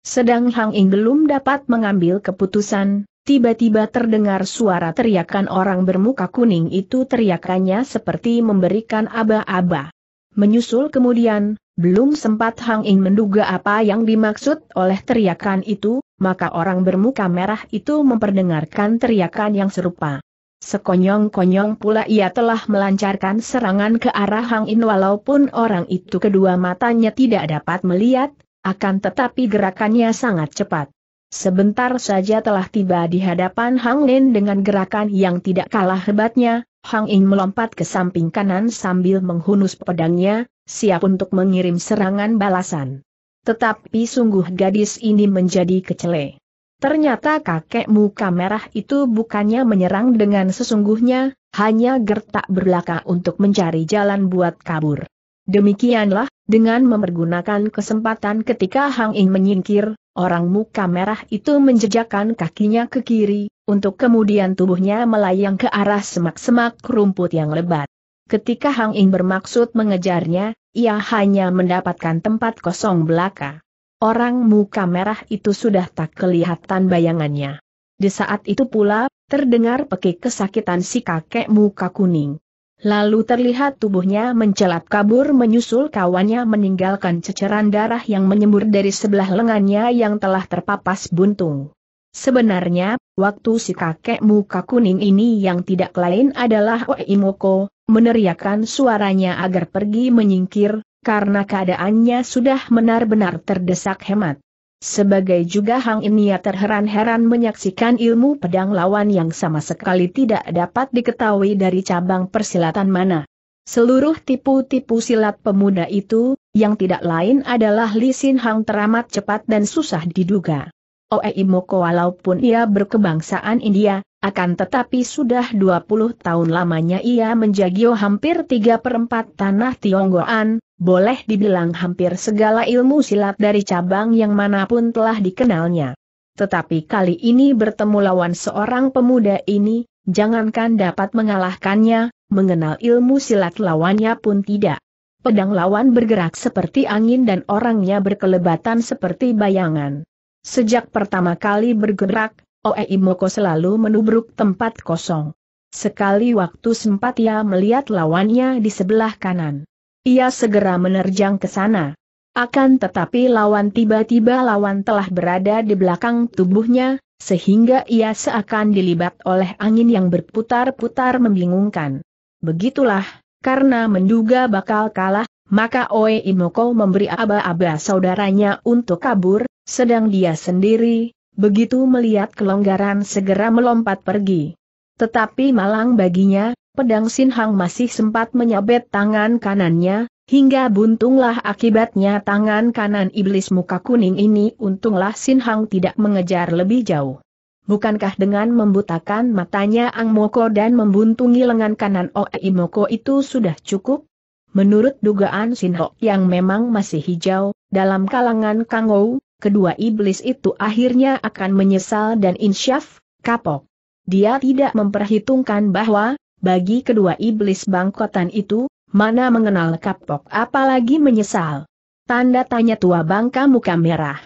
Sedang Hang In belum dapat mengambil keputusan, Tiba-tiba terdengar suara teriakan orang bermuka kuning itu teriakannya seperti memberikan aba-aba. Menyusul kemudian, belum sempat Hang In menduga apa yang dimaksud oleh teriakan itu, maka orang bermuka merah itu memperdengarkan teriakan yang serupa. Sekonyong-konyong pula ia telah melancarkan serangan ke arah Hang In walaupun orang itu kedua matanya tidak dapat melihat, akan tetapi gerakannya sangat cepat. Sebentar saja telah tiba di hadapan Hang Lin dengan gerakan yang tidak kalah hebatnya, Hang In melompat ke samping kanan sambil menghunus pedangnya, siap untuk mengirim serangan balasan. Tetapi sungguh gadis ini menjadi kecele. Ternyata kakek muka merah itu bukannya menyerang dengan sesungguhnya, hanya gertak berlaka untuk mencari jalan buat kabur. Demikianlah, dengan memergunakan kesempatan ketika Hang In menyingkir, Orang muka merah itu menjejakkan kakinya ke kiri, untuk kemudian tubuhnya melayang ke arah semak-semak rumput yang lebat. Ketika Hang Ing bermaksud mengejarnya, ia hanya mendapatkan tempat kosong belaka. Orang muka merah itu sudah tak kelihatan bayangannya. Di saat itu pula, terdengar pekik kesakitan si kakek muka kuning. Lalu terlihat tubuhnya mencelat kabur menyusul kawannya meninggalkan ceceran darah yang menyembur dari sebelah lengannya yang telah terpapas buntung. Sebenarnya, waktu si kakek muka kuning ini yang tidak lain adalah Oimoko, meneriakkan suaranya agar pergi menyingkir, karena keadaannya sudah benar-benar terdesak hemat. Sebagai juga Hang Inia terheran-heran menyaksikan ilmu pedang lawan yang sama sekali tidak dapat diketahui dari cabang persilatan mana. Seluruh tipu-tipu silat pemuda itu, yang tidak lain adalah Li Hang teramat cepat dan susah diduga. Oei Moko walaupun ia berkebangsaan India, akan tetapi sudah 20 tahun lamanya ia menjagio hampir tiga perempat tanah Tionggoan, boleh dibilang hampir segala ilmu silat dari cabang yang manapun telah dikenalnya. Tetapi kali ini bertemu lawan seorang pemuda ini, jangankan dapat mengalahkannya, mengenal ilmu silat lawannya pun tidak. Pedang lawan bergerak seperti angin dan orangnya berkelebatan seperti bayangan. Sejak pertama kali bergerak, Oei Moko selalu menubruk tempat kosong. Sekali waktu sempat ia melihat lawannya di sebelah kanan. Ia segera menerjang ke sana. Akan tetapi lawan tiba-tiba lawan telah berada di belakang tubuhnya, sehingga ia seakan dilibat oleh angin yang berputar-putar membingungkan. Begitulah, karena menduga bakal kalah, maka Oe Imoko memberi aba-aba saudaranya untuk kabur, sedang dia sendiri, Begitu melihat kelonggaran segera melompat pergi. Tetapi malang baginya, pedang Sin Hang masih sempat menyabet tangan kanannya, hingga buntunglah akibatnya tangan kanan iblis muka kuning ini untunglah Sin Hang tidak mengejar lebih jauh. Bukankah dengan membutakan matanya Ang Moko dan membuntungi lengan kanan Oei Moko itu sudah cukup? Menurut dugaan Sin Sinho yang memang masih hijau, dalam kalangan Kang Kangou, kedua iblis itu akhirnya akan menyesal dan insyaf, kapok. Dia tidak memperhitungkan bahwa, bagi kedua iblis bangkotan itu, mana mengenal kapok apalagi menyesal. Tanda tanya tua bangka muka merah.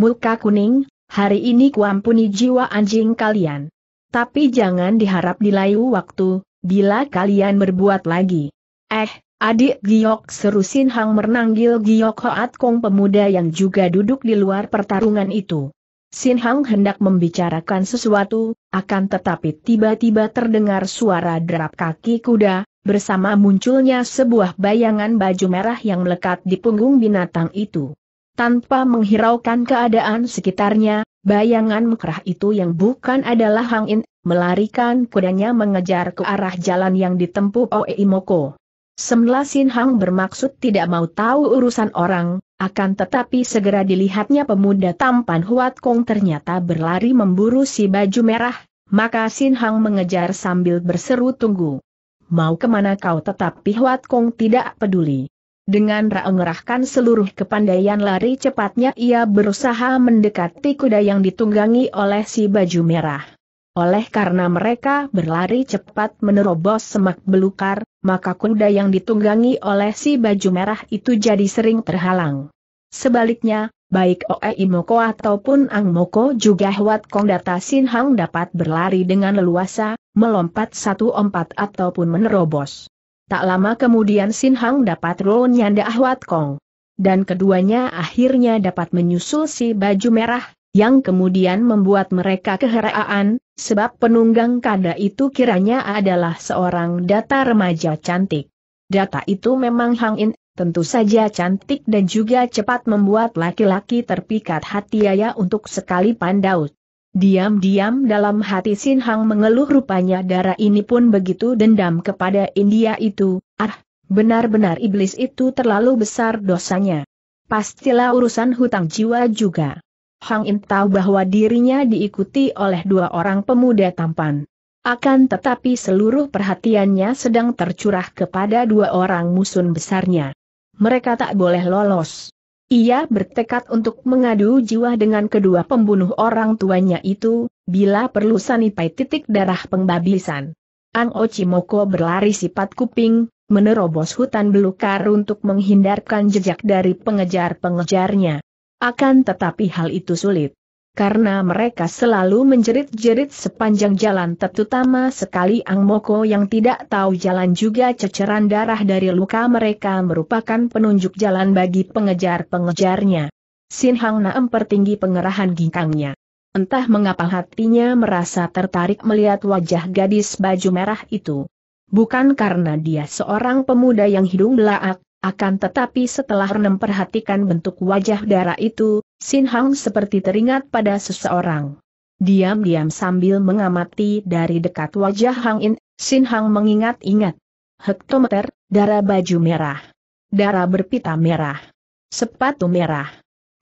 Muka kuning, hari ini kuampuni jiwa anjing kalian. Tapi jangan diharap dilayu waktu, bila kalian berbuat lagi. Eh, Adik Giok Seru Sin Hang menanggil Giok Hoat Kong pemuda yang juga duduk di luar pertarungan itu. Sin Hang hendak membicarakan sesuatu, akan tetapi tiba-tiba terdengar suara derap kaki kuda, bersama munculnya sebuah bayangan baju merah yang melekat di punggung binatang itu. Tanpa menghiraukan keadaan sekitarnya, bayangan mekrah itu yang bukan adalah Hang In, melarikan kudanya mengejar ke arah jalan yang ditempuh Oe Imoko. Semla Sin Hang bermaksud tidak mau tahu urusan orang, akan tetapi segera dilihatnya pemuda tampan Huat Kong ternyata berlari memburu si baju merah, maka Sin Hang mengejar sambil berseru tunggu. Mau kemana kau tetapi Huat Kong tidak peduli. Dengan mengerahkan seluruh kepandaian lari cepatnya ia berusaha mendekati kuda yang ditunggangi oleh si baju merah. Oleh karena mereka berlari cepat menerobos semak belukar, maka kuda yang ditunggangi oleh si baju merah itu jadi sering terhalang. Sebaliknya, baik Oe Imoko ataupun Ang Moko juga Huat Kong Data Sin Hang dapat berlari dengan leluasa, melompat satu empat ataupun menerobos. Tak lama kemudian Sin Hang dapat roll nyanda Huat Kong. Dan keduanya akhirnya dapat menyusul si baju merah, yang kemudian membuat mereka keheraan, sebab penunggang kada itu kiranya adalah seorang data remaja cantik. Data itu memang hangin, tentu saja cantik dan juga cepat membuat laki-laki terpikat hati Yaya untuk sekali pandaut. Diam-diam dalam hati Sin Hang mengeluh rupanya darah ini pun begitu dendam kepada India itu, ah, benar-benar iblis itu terlalu besar dosanya. Pastilah urusan hutang jiwa juga. Hang In tahu bahwa dirinya diikuti oleh dua orang pemuda tampan. Akan tetapi seluruh perhatiannya sedang tercurah kepada dua orang musuh besarnya. Mereka tak boleh lolos. Ia bertekad untuk mengadu jiwa dengan kedua pembunuh orang tuanya itu, bila perlu sanipai titik darah pengbabisan. Ang Ochimoko berlari sifat kuping, menerobos hutan belukar untuk menghindarkan jejak dari pengejar-pengejarnya. Akan tetapi hal itu sulit. Karena mereka selalu menjerit-jerit sepanjang jalan terutama sekali Ang Moko yang tidak tahu jalan juga ceceran darah dari luka mereka merupakan penunjuk jalan bagi pengejar-pengejarnya. Sin Hang Naem pertinggi pengerahan ginkangnya. Entah mengapa hatinya merasa tertarik melihat wajah gadis baju merah itu. Bukan karena dia seorang pemuda yang hidung belaak, akan tetapi setelah Renem perhatikan bentuk wajah darah itu, Sin Hang seperti teringat pada seseorang. Diam-diam sambil mengamati dari dekat wajah Hang In, Sin Hang mengingat-ingat. Hektometer, darah baju merah. Darah berpita merah. Sepatu merah.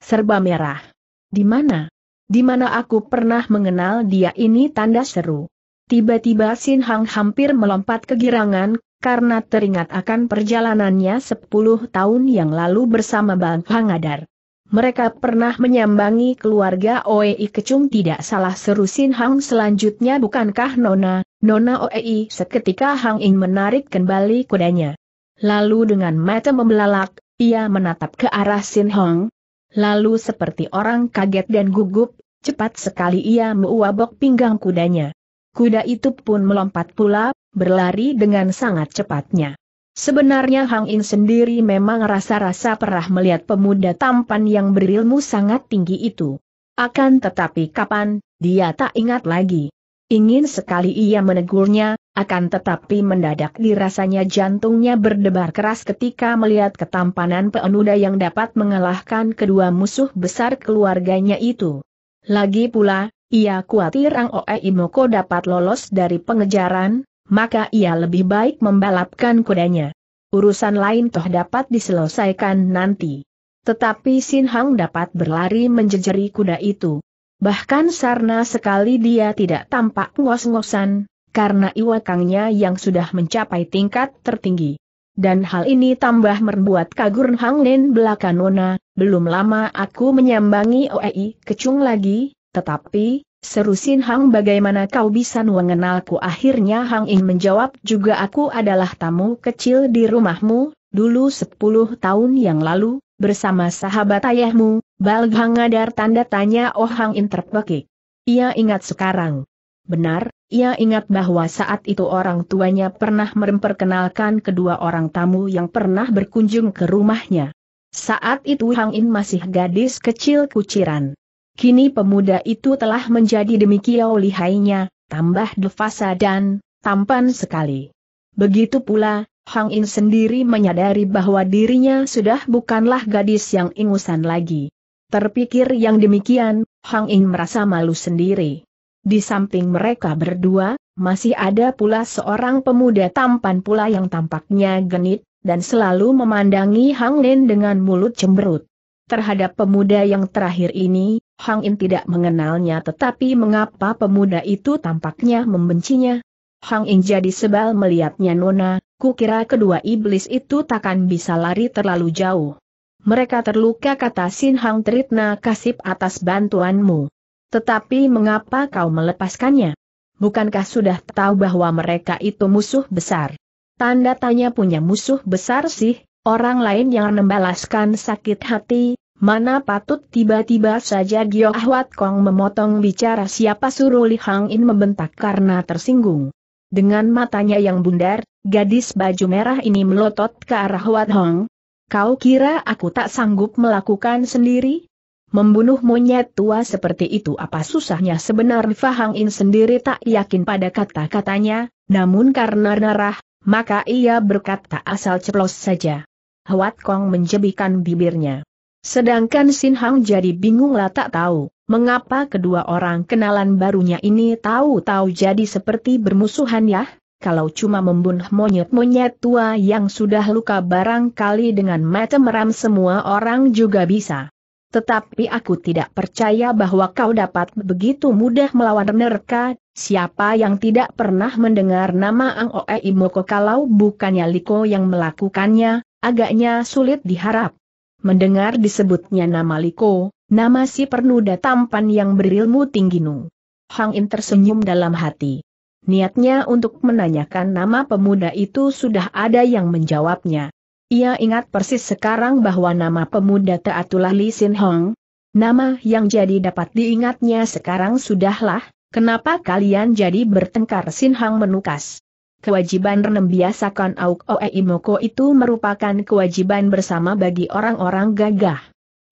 Serba merah. Di mana? Di mana aku pernah mengenal dia ini tanda seru. Tiba-tiba Sin Hang hampir melompat kegirangan, karena teringat akan perjalanannya 10 tahun yang lalu bersama Bang Hangadar. Mereka pernah menyambangi keluarga Oei Kecung tidak salah seru Sin Hang selanjutnya bukankah Nona, Nona Oei seketika Hang In menarik kembali kudanya. Lalu dengan mata membelalak, ia menatap ke arah Sin Hong. Lalu seperti orang kaget dan gugup, cepat sekali ia mewabok pinggang kudanya. Kuda itu pun melompat pula, berlari dengan sangat cepatnya. Sebenarnya Hang In sendiri memang rasa-rasa pernah melihat pemuda tampan yang berilmu sangat tinggi itu. Akan tetapi kapan, dia tak ingat lagi. Ingin sekali ia menegurnya, akan tetapi mendadak dirasanya jantungnya berdebar keras ketika melihat ketampanan pemuda yang dapat mengalahkan kedua musuh besar keluarganya itu. Lagi pula, ia khawatir Ang Oe Imoko dapat lolos dari pengejaran, maka ia lebih baik membalapkan kudanya. Urusan lain toh dapat diselesaikan nanti. Tetapi Sin Hang dapat berlari menjejeri kuda itu. Bahkan sarna sekali dia tidak tampak ngos-ngosan, karena iwakangnya yang sudah mencapai tingkat tertinggi. Dan hal ini tambah membuat kagur Hang Nen belaka nona, belum lama aku menyambangi OEI kecung lagi, tetapi, Seru Sin Hang bagaimana kau bisa mengenalku akhirnya Hang In menjawab juga aku adalah tamu kecil di rumahmu, dulu 10 tahun yang lalu, bersama sahabat ayahmu, Hang Adar tanda tanya Oh Hang In terpekik. Ia ingat sekarang. Benar, ia ingat bahwa saat itu orang tuanya pernah memperkenalkan kedua orang tamu yang pernah berkunjung ke rumahnya. Saat itu Hang In masih gadis kecil kuciran. Kini pemuda itu telah menjadi demikian lihainya, tambah devasa dan tampan sekali. Begitu pula, Hang In sendiri menyadari bahwa dirinya sudah bukanlah gadis yang ingusan lagi. Terpikir yang demikian, Hang In merasa malu sendiri. Di samping mereka berdua, masih ada pula seorang pemuda tampan pula yang tampaknya genit, dan selalu memandangi Hang Lin dengan mulut cemberut. Terhadap pemuda yang terakhir ini, Hang In tidak mengenalnya tetapi mengapa pemuda itu tampaknya membencinya? Hang In jadi sebal melihatnya Nona, kukira kedua iblis itu takkan bisa lari terlalu jauh. Mereka terluka kata Sin Hang Tritna kasip atas bantuanmu. Tetapi mengapa kau melepaskannya? Bukankah sudah tahu bahwa mereka itu musuh besar? Tanda tanya punya musuh besar sih, orang lain yang membalaskan sakit hati, mana patut tiba-tiba saja Gio Ahwat Kong memotong bicara siapa suruh Li Hang In membentak karena tersinggung. Dengan matanya yang bundar, gadis baju merah ini melotot ke arah Wat Hong. Kau kira aku tak sanggup melakukan sendiri? Membunuh monyet tua seperti itu apa susahnya sebenarnya Fahang In sendiri tak yakin pada kata-katanya, namun karena narah, maka ia berkata asal ceplos saja. Hwat Kong menjebikan bibirnya. Sedangkan Sin Hang jadi bingunglah tak tahu, mengapa kedua orang kenalan barunya ini tahu-tahu jadi seperti bermusuhan ya? Kalau cuma membunuh monyet-monyet tua yang sudah luka barangkali dengan mata meram semua orang juga bisa. Tetapi aku tidak percaya bahwa kau dapat begitu mudah melawan nerka, siapa yang tidak pernah mendengar nama Ang Oe Imoko kalau bukannya Liko yang melakukannya, agaknya sulit diharap. Mendengar disebutnya nama Liko, nama si pernuda tampan yang berilmu tinggi Nu. Hang In tersenyum dalam hati. Niatnya untuk menanyakan nama pemuda itu sudah ada yang menjawabnya. Ia ingat persis sekarang bahwa nama pemuda Teatulah Li Sin Hong. Nama yang jadi dapat diingatnya sekarang sudahlah, kenapa kalian jadi bertengkar Sin Hong menukas. Kewajiban biasakan Auk Oe Imoko itu merupakan kewajiban bersama bagi orang-orang gagah.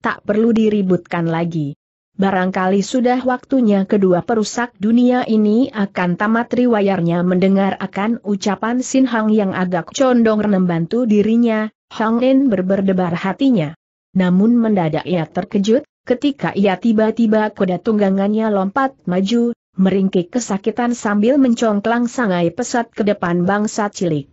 Tak perlu diributkan lagi. Barangkali sudah waktunya kedua perusak dunia ini akan tamat riwayarnya mendengar akan ucapan Sin Hang yang agak condong renem bantu dirinya, Hang En berberdebar hatinya. Namun mendadak ia terkejut, ketika ia tiba-tiba kuda tunggangannya lompat maju, meringkik kesakitan sambil mencongklang sangai pesat ke depan bangsa cilik.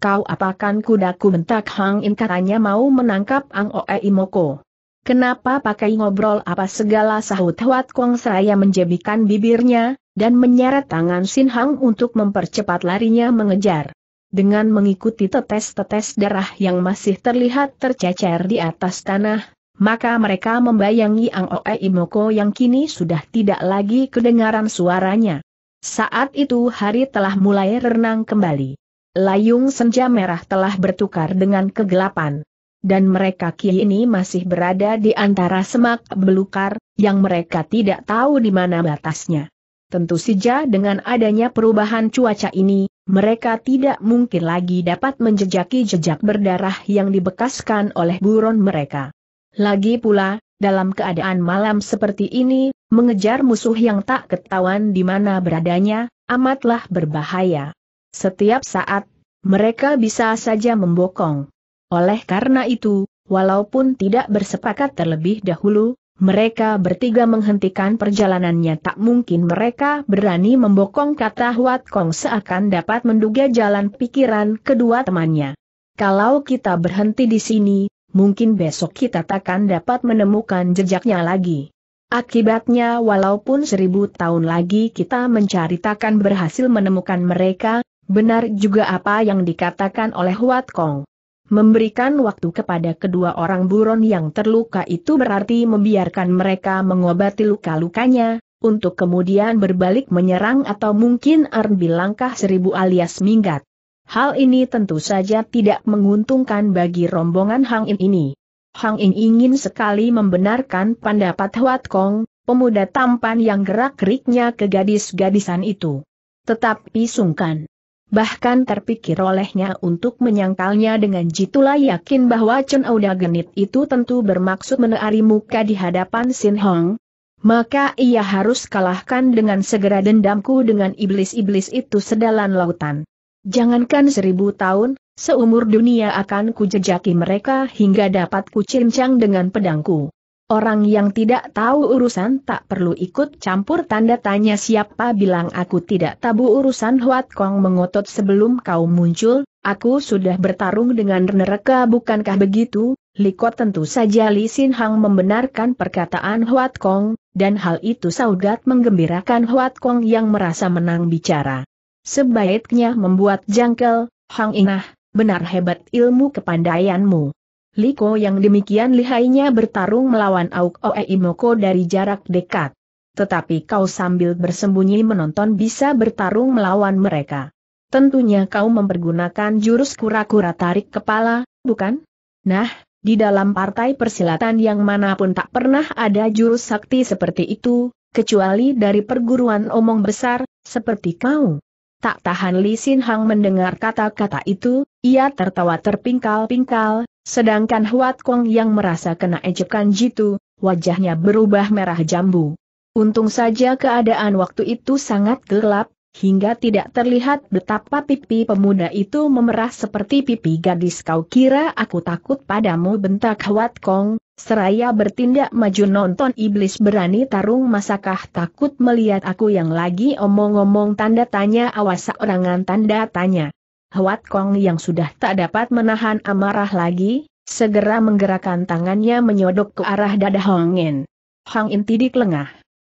Kau apakan kudaku bentak Hang In katanya mau menangkap Ang Oe Imoko. Kenapa pakai ngobrol apa segala sahut Huat kuang seraya menjebikan bibirnya, dan menyeret tangan Sin Hang untuk mempercepat larinya mengejar. Dengan mengikuti tetes-tetes darah yang masih terlihat tercecer di atas tanah, maka mereka membayangi Ang Oe Imoko yang kini sudah tidak lagi kedengaran suaranya. Saat itu hari telah mulai renang kembali. Layung senja merah telah bertukar dengan kegelapan. Dan mereka kini masih berada di antara semak belukar, yang mereka tidak tahu di mana batasnya. Tentu saja dengan adanya perubahan cuaca ini, mereka tidak mungkin lagi dapat menjejaki jejak berdarah yang dibekaskan oleh buron mereka. Lagi pula, dalam keadaan malam seperti ini, mengejar musuh yang tak ketahuan di mana beradanya, amatlah berbahaya. Setiap saat, mereka bisa saja membokong. Oleh karena itu, walaupun tidak bersepakat terlebih dahulu, mereka bertiga menghentikan perjalanannya tak mungkin mereka berani membokong kata Huat Kong seakan dapat menduga jalan pikiran kedua temannya. Kalau kita berhenti di sini, mungkin besok kita takkan dapat menemukan jejaknya lagi. Akibatnya walaupun seribu tahun lagi kita mencari takkan berhasil menemukan mereka, benar juga apa yang dikatakan oleh Huat Kong. Memberikan waktu kepada kedua orang buron yang terluka itu berarti membiarkan mereka mengobati luka-lukanya, untuk kemudian berbalik menyerang atau mungkin arbi langkah seribu alias minggat. Hal ini tentu saja tidak menguntungkan bagi rombongan Hang In ini. Hang In ingin sekali membenarkan pendapat Huat Kong, pemuda tampan yang gerak-geriknya ke gadis-gadisan itu. Tetapi sungkan. Bahkan terpikir olehnya untuk menyangkalnya dengan jitulah yakin bahwa Chen Ouda Genit itu tentu bermaksud menari muka di hadapan Sin Hong. Maka ia harus kalahkan dengan segera dendamku dengan iblis-iblis itu sedalam lautan. Jangankan seribu tahun, seumur dunia akan kujejaki mereka hingga dapat kucincang dengan pedangku. Orang yang tidak tahu urusan tak perlu ikut campur tanda tanya siapa bilang aku tidak tabu urusan Huat Kong mengotot sebelum kau muncul, aku sudah bertarung dengan neraka bukankah begitu? Likot tentu saja Li Sin Hang membenarkan perkataan Huat Kong, dan hal itu saudat menggembirakan Huat Kong yang merasa menang bicara. Sebaiknya membuat jangkel, Hang Inah, benar hebat ilmu kepandaianmu. Liko yang demikian lihainya bertarung melawan Auk Oe Imoko dari jarak dekat. Tetapi kau sambil bersembunyi menonton bisa bertarung melawan mereka. Tentunya kau mempergunakan jurus kura-kura tarik kepala, bukan? Nah, di dalam partai persilatan yang manapun tak pernah ada jurus sakti seperti itu, kecuali dari perguruan omong besar, seperti kau. Tak tahan Li Sin Hang mendengar kata-kata itu, ia tertawa terpingkal-pingkal, sedangkan Huat Kong yang merasa kena ejekan jitu, wajahnya berubah merah jambu. Untung saja keadaan waktu itu sangat gelap, hingga tidak terlihat betapa pipi pemuda itu memerah seperti pipi gadis kau kira aku takut padamu bentak Huat Kong, Seraya bertindak maju nonton iblis berani tarung masakah takut melihat aku yang lagi omong-omong tanda tanya awas orangan tanda tanya. Huat Kong yang sudah tak dapat menahan amarah lagi, segera menggerakkan tangannya menyodok ke arah dada Hong In. Hong In tidak lengah.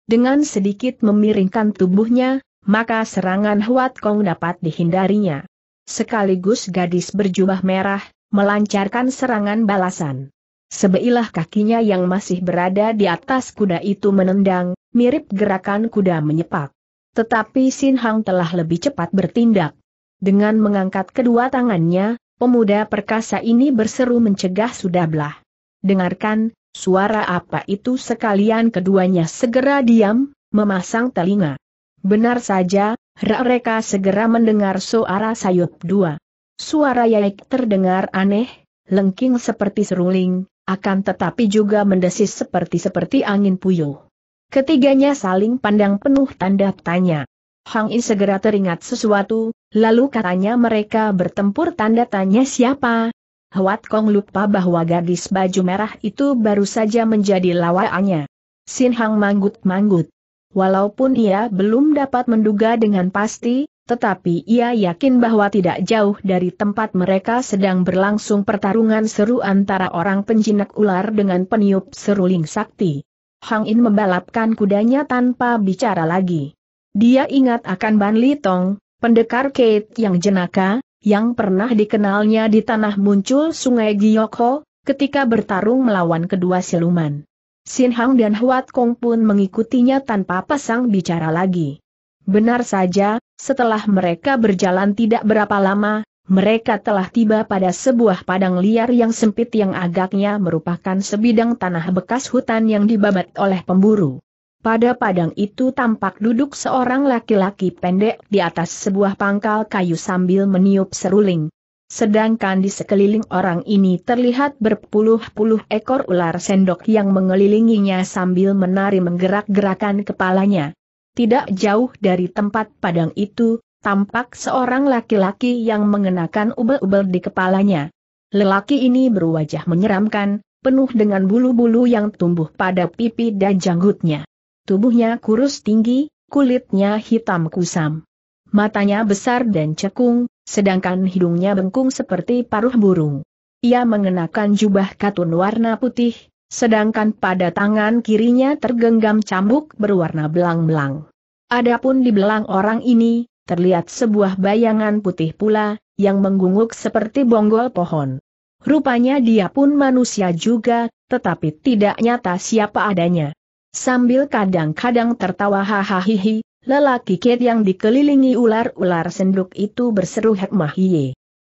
Dengan sedikit memiringkan tubuhnya, maka serangan Huat Kong dapat dihindarinya. Sekaligus gadis berjubah merah, melancarkan serangan balasan. Sebeilah kakinya yang masih berada di atas kuda itu menendang, mirip gerakan kuda menyepak. Tetapi Sin Hang telah lebih cepat bertindak. Dengan mengangkat kedua tangannya, pemuda perkasa ini berseru mencegah sudah belah. Dengarkan, suara apa itu sekalian keduanya segera diam, memasang telinga. Benar saja, mereka segera mendengar suara sayup dua. Suara Yaik terdengar aneh, lengking seperti seruling, akan tetapi juga mendesis seperti-seperti angin puyuh. Ketiganya saling pandang penuh tanda tanya. Hang In segera teringat sesuatu, lalu katanya mereka bertempur tanda tanya siapa. Huat Kong lupa bahwa gadis baju merah itu baru saja menjadi lawaannya. Sin Hang manggut-manggut. Walaupun ia belum dapat menduga dengan pasti, tetapi ia yakin bahwa tidak jauh dari tempat mereka sedang berlangsung pertarungan seru antara orang penjinak ular dengan peniup seruling sakti. Hang In membalapkan kudanya tanpa bicara lagi. Dia ingat akan Ban Li Tong, pendekar Kate yang jenaka, yang pernah dikenalnya di tanah muncul sungai Giyokho, ketika bertarung melawan kedua siluman. Sin Hang dan Huat Kong pun mengikutinya tanpa pasang bicara lagi. Benar saja, setelah mereka berjalan tidak berapa lama, mereka telah tiba pada sebuah padang liar yang sempit yang agaknya merupakan sebidang tanah bekas hutan yang dibabat oleh pemburu. Pada padang itu tampak duduk seorang laki-laki pendek di atas sebuah pangkal kayu sambil meniup seruling. Sedangkan di sekeliling orang ini terlihat berpuluh-puluh ekor ular sendok yang mengelilinginya sambil menari menggerak-gerakan kepalanya. Tidak jauh dari tempat padang itu, tampak seorang laki-laki yang mengenakan ubel-ubel di kepalanya. Lelaki ini berwajah menyeramkan, penuh dengan bulu-bulu yang tumbuh pada pipi dan janggutnya. Tubuhnya kurus tinggi, kulitnya hitam kusam. Matanya besar dan cekung, sedangkan hidungnya bengkung seperti paruh burung. Ia mengenakan jubah katun warna putih, Sedangkan pada tangan kirinya tergenggam cambuk berwarna belang-belang. Adapun di belang orang ini, terlihat sebuah bayangan putih pula, yang mengguguk seperti bonggol pohon. Rupanya dia pun manusia juga, tetapi tidak nyata siapa adanya. Sambil kadang-kadang tertawa hahaha, lelaki Kit yang dikelilingi ular-ular senduk itu berseru hekmah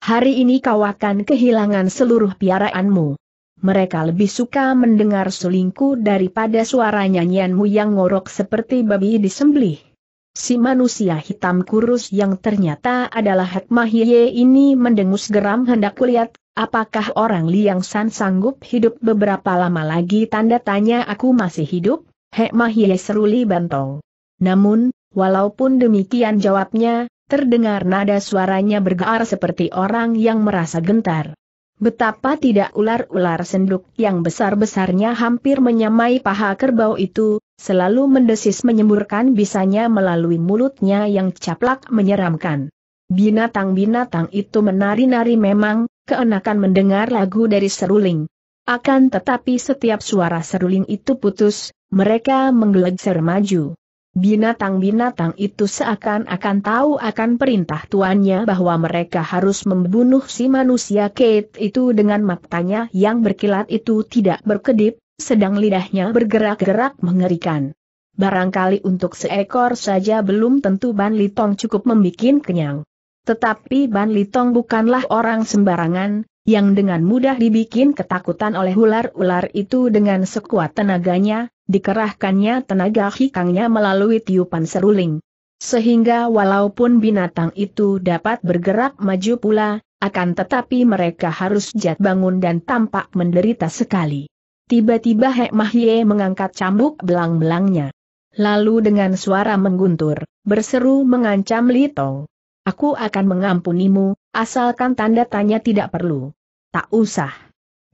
Hari ini kau akan kehilangan seluruh piaraanmu mereka lebih suka mendengar selingkuh daripada suara nyanyianmu yang ngorok seperti babi disembelih. Si manusia hitam kurus yang ternyata adalah Mahiye ini mendengus geram hendak kulihat, apakah orang Liang San sanggup hidup beberapa lama lagi tanda tanya aku masih hidup, Hetmahye Mahiye seruli Bantong. Namun, walaupun demikian jawabnya, terdengar nada suaranya bergaar seperti orang yang merasa gentar. Betapa tidak ular-ular senduk yang besar-besarnya hampir menyamai paha kerbau itu, selalu mendesis menyemburkan bisanya melalui mulutnya yang caplak menyeramkan. Binatang-binatang itu menari-nari memang, keenakan mendengar lagu dari seruling. Akan tetapi setiap suara seruling itu putus, mereka menggelegser maju. Binatang-binatang itu seakan-akan tahu akan perintah tuannya bahwa mereka harus membunuh si manusia Kate itu dengan matanya yang berkilat itu tidak berkedip, sedang lidahnya bergerak-gerak mengerikan. Barangkali untuk seekor saja belum tentu Ban Litong cukup membuat kenyang. Tetapi Ban Litong bukanlah orang sembarangan, yang dengan mudah dibikin ketakutan oleh ular-ular itu dengan sekuat tenaganya, dikerahkannya tenaga hikangnya melalui tiupan seruling. Sehingga walaupun binatang itu dapat bergerak maju pula, akan tetapi mereka harus jat bangun dan tampak menderita sekali. Tiba-tiba Hek Mahye mengangkat cambuk belang-belangnya. Lalu dengan suara mengguntur, berseru mengancam Litong. Aku akan mengampunimu, asalkan tanda tanya tidak perlu. Tak usah.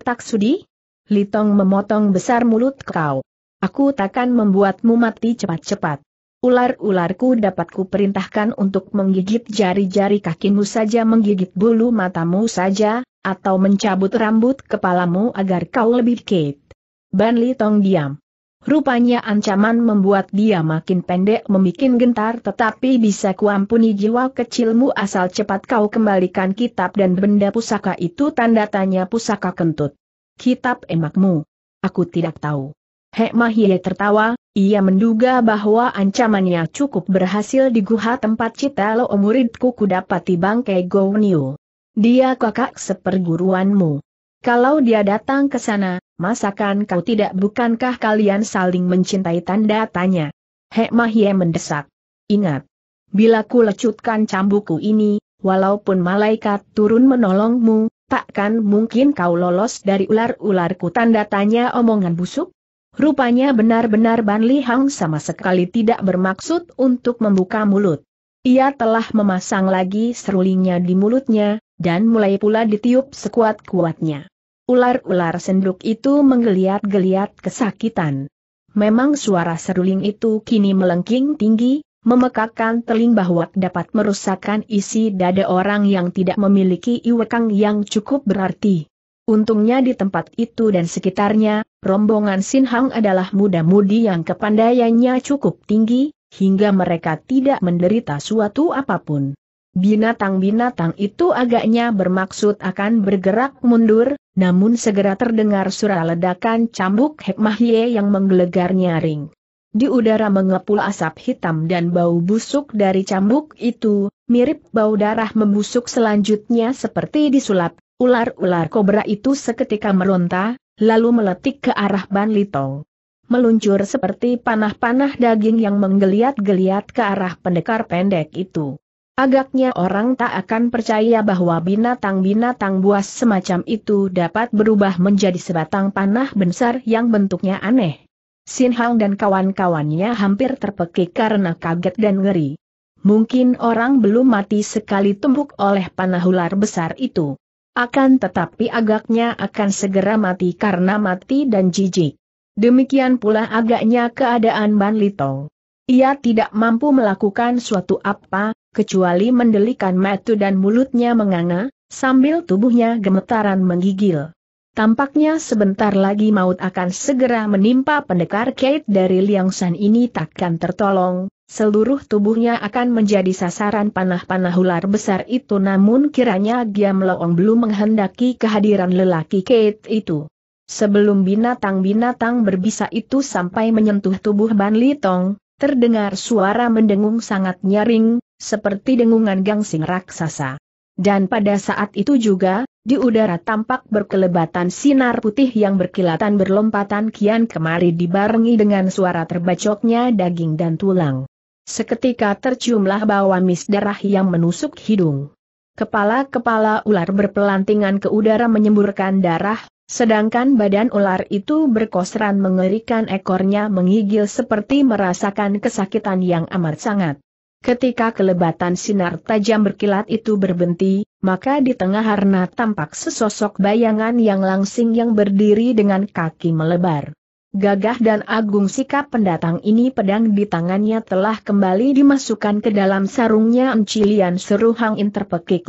Tak sudi? Litong memotong besar mulut kau. Aku takkan membuatmu mati cepat-cepat. Ular-ularku dapat kuperintahkan untuk menggigit jari-jari kakimu saja menggigit bulu matamu saja, atau mencabut rambut kepalamu agar kau lebih kait. Ban Litong diam. Rupanya ancaman membuat dia makin pendek memikin gentar tetapi bisa kuampuni jiwa kecilmu asal cepat kau kembalikan kitab dan benda pusaka itu tanda tanya pusaka kentut. Kitab emakmu. Aku tidak tahu. Hek Mahie tertawa, ia menduga bahwa ancamannya cukup berhasil di guha tempat lo muridku kudapati bangkai Gounio. Dia kakak seperguruanmu. Kalau dia datang ke sana, masakan kau tidak bukankah kalian saling mencintai tanda tanya? Hek Mahie mendesak. Ingat, bila ku lecutkan cambuku ini, walaupun malaikat turun menolongmu, takkan mungkin kau lolos dari ular-ularku tanda tanya omongan busuk? Rupanya benar-benar Ban Li Hang sama sekali tidak bermaksud untuk membuka mulut. Ia telah memasang lagi serulingnya di mulutnya, dan mulai pula ditiup sekuat-kuatnya. Ular-ular senduk itu menggeliat-geliat kesakitan. Memang suara seruling itu kini melengking tinggi, memekakan teling bahwa dapat merusakkan isi dada orang yang tidak memiliki iwekang yang cukup berarti. Untungnya di tempat itu dan sekitarnya, rombongan Sinhang adalah muda-mudi yang kepandaiannya cukup tinggi, hingga mereka tidak menderita suatu apapun. Binatang-binatang itu agaknya bermaksud akan bergerak mundur, namun segera terdengar suara ledakan cambuk Hekmahye yang menggelegar nyaring. Di udara mengepul asap hitam dan bau busuk dari cambuk itu, mirip bau darah membusuk selanjutnya seperti disulap, ular-ular kobra itu seketika meronta, lalu meletik ke arah Ban Litong meluncur seperti panah-panah daging yang menggeliat-geliat ke arah pendekar pendek itu. Agaknya orang tak akan percaya bahwa binatang-binatang buas semacam itu dapat berubah menjadi sebatang panah besar yang bentuknya aneh. Sin Hang dan kawan-kawannya hampir terpekik karena kaget dan ngeri. Mungkin orang belum mati sekali tumbuk oleh panah ular besar itu. Akan tetapi agaknya akan segera mati karena mati dan jijik. Demikian pula agaknya keadaan Ban Litong. Ia tidak mampu melakukan suatu apa, kecuali mendelikan metu dan mulutnya menganga, sambil tubuhnya gemetaran menggigil. Tampaknya sebentar lagi maut akan segera menimpa pendekar Kate dari Liang San ini takkan tertolong, seluruh tubuhnya akan menjadi sasaran panah-panah ular besar itu namun kiranya Giam Loong belum menghendaki kehadiran lelaki Kate itu. Sebelum binatang-binatang berbisa itu sampai menyentuh tubuh Ban Litong, terdengar suara mendengung sangat nyaring, seperti dengungan gangsing raksasa. Dan pada saat itu juga, di udara tampak berkelebatan sinar putih yang berkilatan berlompatan kian kemari dibarengi dengan suara terbacoknya daging dan tulang. Seketika terciumlah bau amis darah yang menusuk hidung. Kepala-kepala ular berpelantingan ke udara menyemburkan darah, Sedangkan badan ular itu berkosran mengerikan ekornya mengigil seperti merasakan kesakitan yang amat sangat. Ketika kelebatan sinar tajam berkilat itu berbenti, maka di tengah harna tampak sesosok bayangan yang langsing yang berdiri dengan kaki melebar. Gagah dan agung sikap pendatang ini pedang di tangannya telah kembali dimasukkan ke dalam sarungnya encilian seru Hang In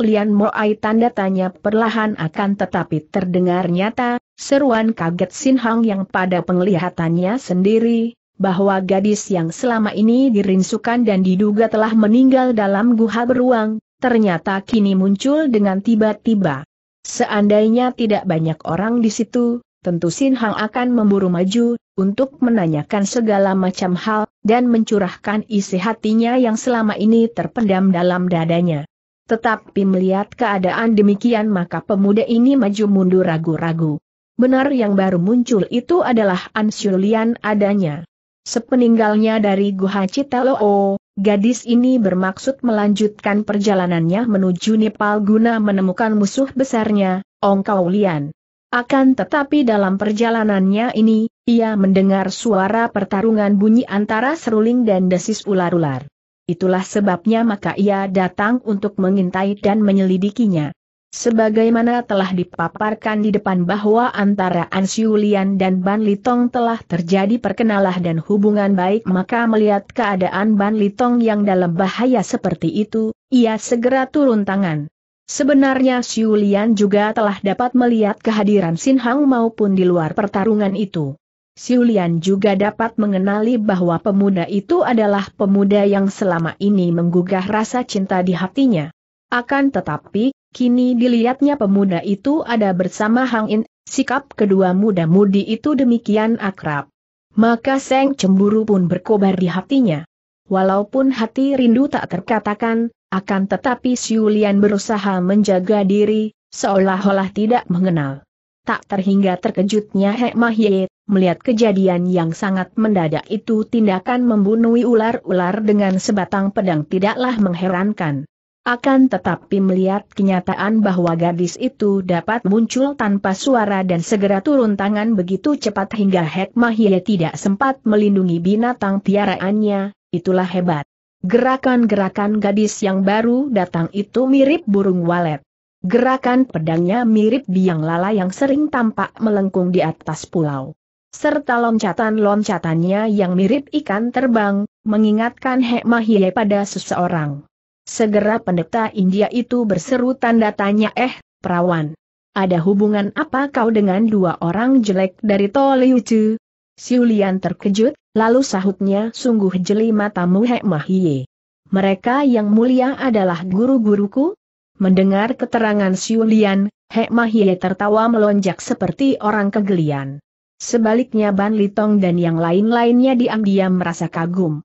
Lian Moai tanda tanya perlahan akan tetapi terdengar nyata, seruan kaget Sin Hang yang pada penglihatannya sendiri, bahwa gadis yang selama ini dirinsukan dan diduga telah meninggal dalam guha beruang, ternyata kini muncul dengan tiba-tiba. Seandainya tidak banyak orang di situ, tentu Sin Hang akan memburu maju, untuk menanyakan segala macam hal, dan mencurahkan isi hatinya yang selama ini terpendam dalam dadanya. Tetapi melihat keadaan demikian maka pemuda ini maju mundur ragu-ragu. Benar yang baru muncul itu adalah Ansulian adanya. Sepeninggalnya dari Guha Citaloo, gadis ini bermaksud melanjutkan perjalanannya menuju Nepal guna menemukan musuh besarnya, Ong Kaulian. Akan tetapi dalam perjalanannya ini, ia mendengar suara pertarungan bunyi antara seruling dan desis ular-ular. Itulah sebabnya maka ia datang untuk mengintai dan menyelidikinya. Sebagaimana telah dipaparkan di depan bahwa antara Ansiulian dan Ban Litong telah terjadi perkenalah dan hubungan baik maka melihat keadaan Ban Litong yang dalam bahaya seperti itu, ia segera turun tangan. Sebenarnya Xiu Lian juga telah dapat melihat kehadiran Sin Hang maupun di luar pertarungan itu. Xiu Lian juga dapat mengenali bahwa pemuda itu adalah pemuda yang selama ini menggugah rasa cinta di hatinya. Akan tetapi, kini dilihatnya pemuda itu ada bersama Hang In, sikap kedua muda-mudi itu demikian akrab. Maka Seng cemburu pun berkobar di hatinya. Walaupun hati rindu tak terkatakan, akan tetapi Siulian berusaha menjaga diri, seolah-olah tidak mengenal. Tak terhingga terkejutnya Hek Mahye, melihat kejadian yang sangat mendadak itu tindakan membunuhi ular-ular dengan sebatang pedang tidaklah mengherankan. Akan tetapi melihat kenyataan bahwa gadis itu dapat muncul tanpa suara dan segera turun tangan begitu cepat hingga Hek Mahye tidak sempat melindungi binatang piaraannya, itulah hebat. Gerakan-gerakan gadis yang baru datang itu mirip burung walet. Gerakan pedangnya mirip biang lala yang sering tampak melengkung di atas pulau. Serta loncatan-loncatannya yang mirip ikan terbang, mengingatkan Hekmahie pada seseorang. Segera pendeta India itu berseru tanda tanya eh, perawan. Ada hubungan apa kau dengan dua orang jelek dari Toliucu? Siulian terkejut, Lalu sahutnya sungguh jeli matamu Hek Mahie. Mereka yang mulia adalah guru-guruku? Mendengar keterangan Siulian, Hek Mahie tertawa melonjak seperti orang kegelian. Sebaliknya Ban Litong dan yang lain-lainnya diam-diam merasa kagum.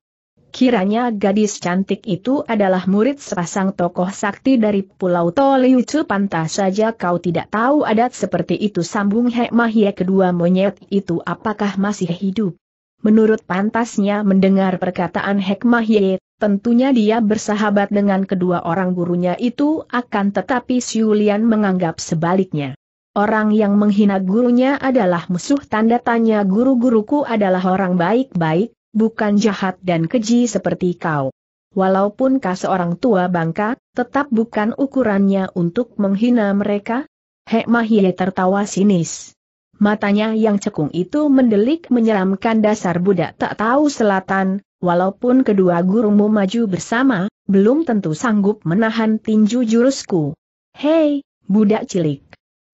Kiranya gadis cantik itu adalah murid sepasang tokoh sakti dari Pulau Toliucu pantas saja kau tidak tahu adat seperti itu sambung Hek Mahie kedua monyet itu apakah masih hidup menurut pantasnya mendengar perkataan Hekmah Ye, tentunya dia bersahabat dengan kedua orang gurunya itu akan tetapi Siulian menganggap sebaliknya. Orang yang menghina gurunya adalah musuh tanda tanya guru-guruku adalah orang baik-baik, bukan jahat dan keji seperti kau. Walaupun kau seorang tua bangka, tetap bukan ukurannya untuk menghina mereka? Hek Mahye tertawa sinis. Matanya yang cekung itu mendelik menyeramkan dasar budak tak tahu selatan, walaupun kedua gurumu maju bersama, belum tentu sanggup menahan tinju jurusku. Hei, budak cilik.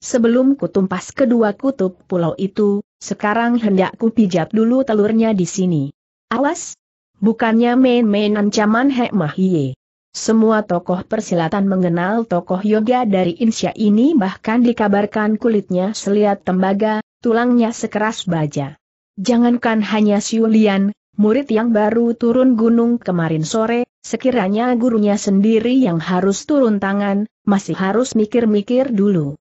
Sebelum kutumpas kedua kutub pulau itu, sekarang hendak ku pijat dulu telurnya di sini. Awas! Bukannya main-main ancaman Hek Mahie. Semua tokoh persilatan mengenal tokoh yoga dari Insya ini bahkan dikabarkan kulitnya seliat tembaga, tulangnya sekeras baja. Jangankan hanya Siulian, murid yang baru turun gunung kemarin sore, sekiranya gurunya sendiri yang harus turun tangan, masih harus mikir-mikir dulu.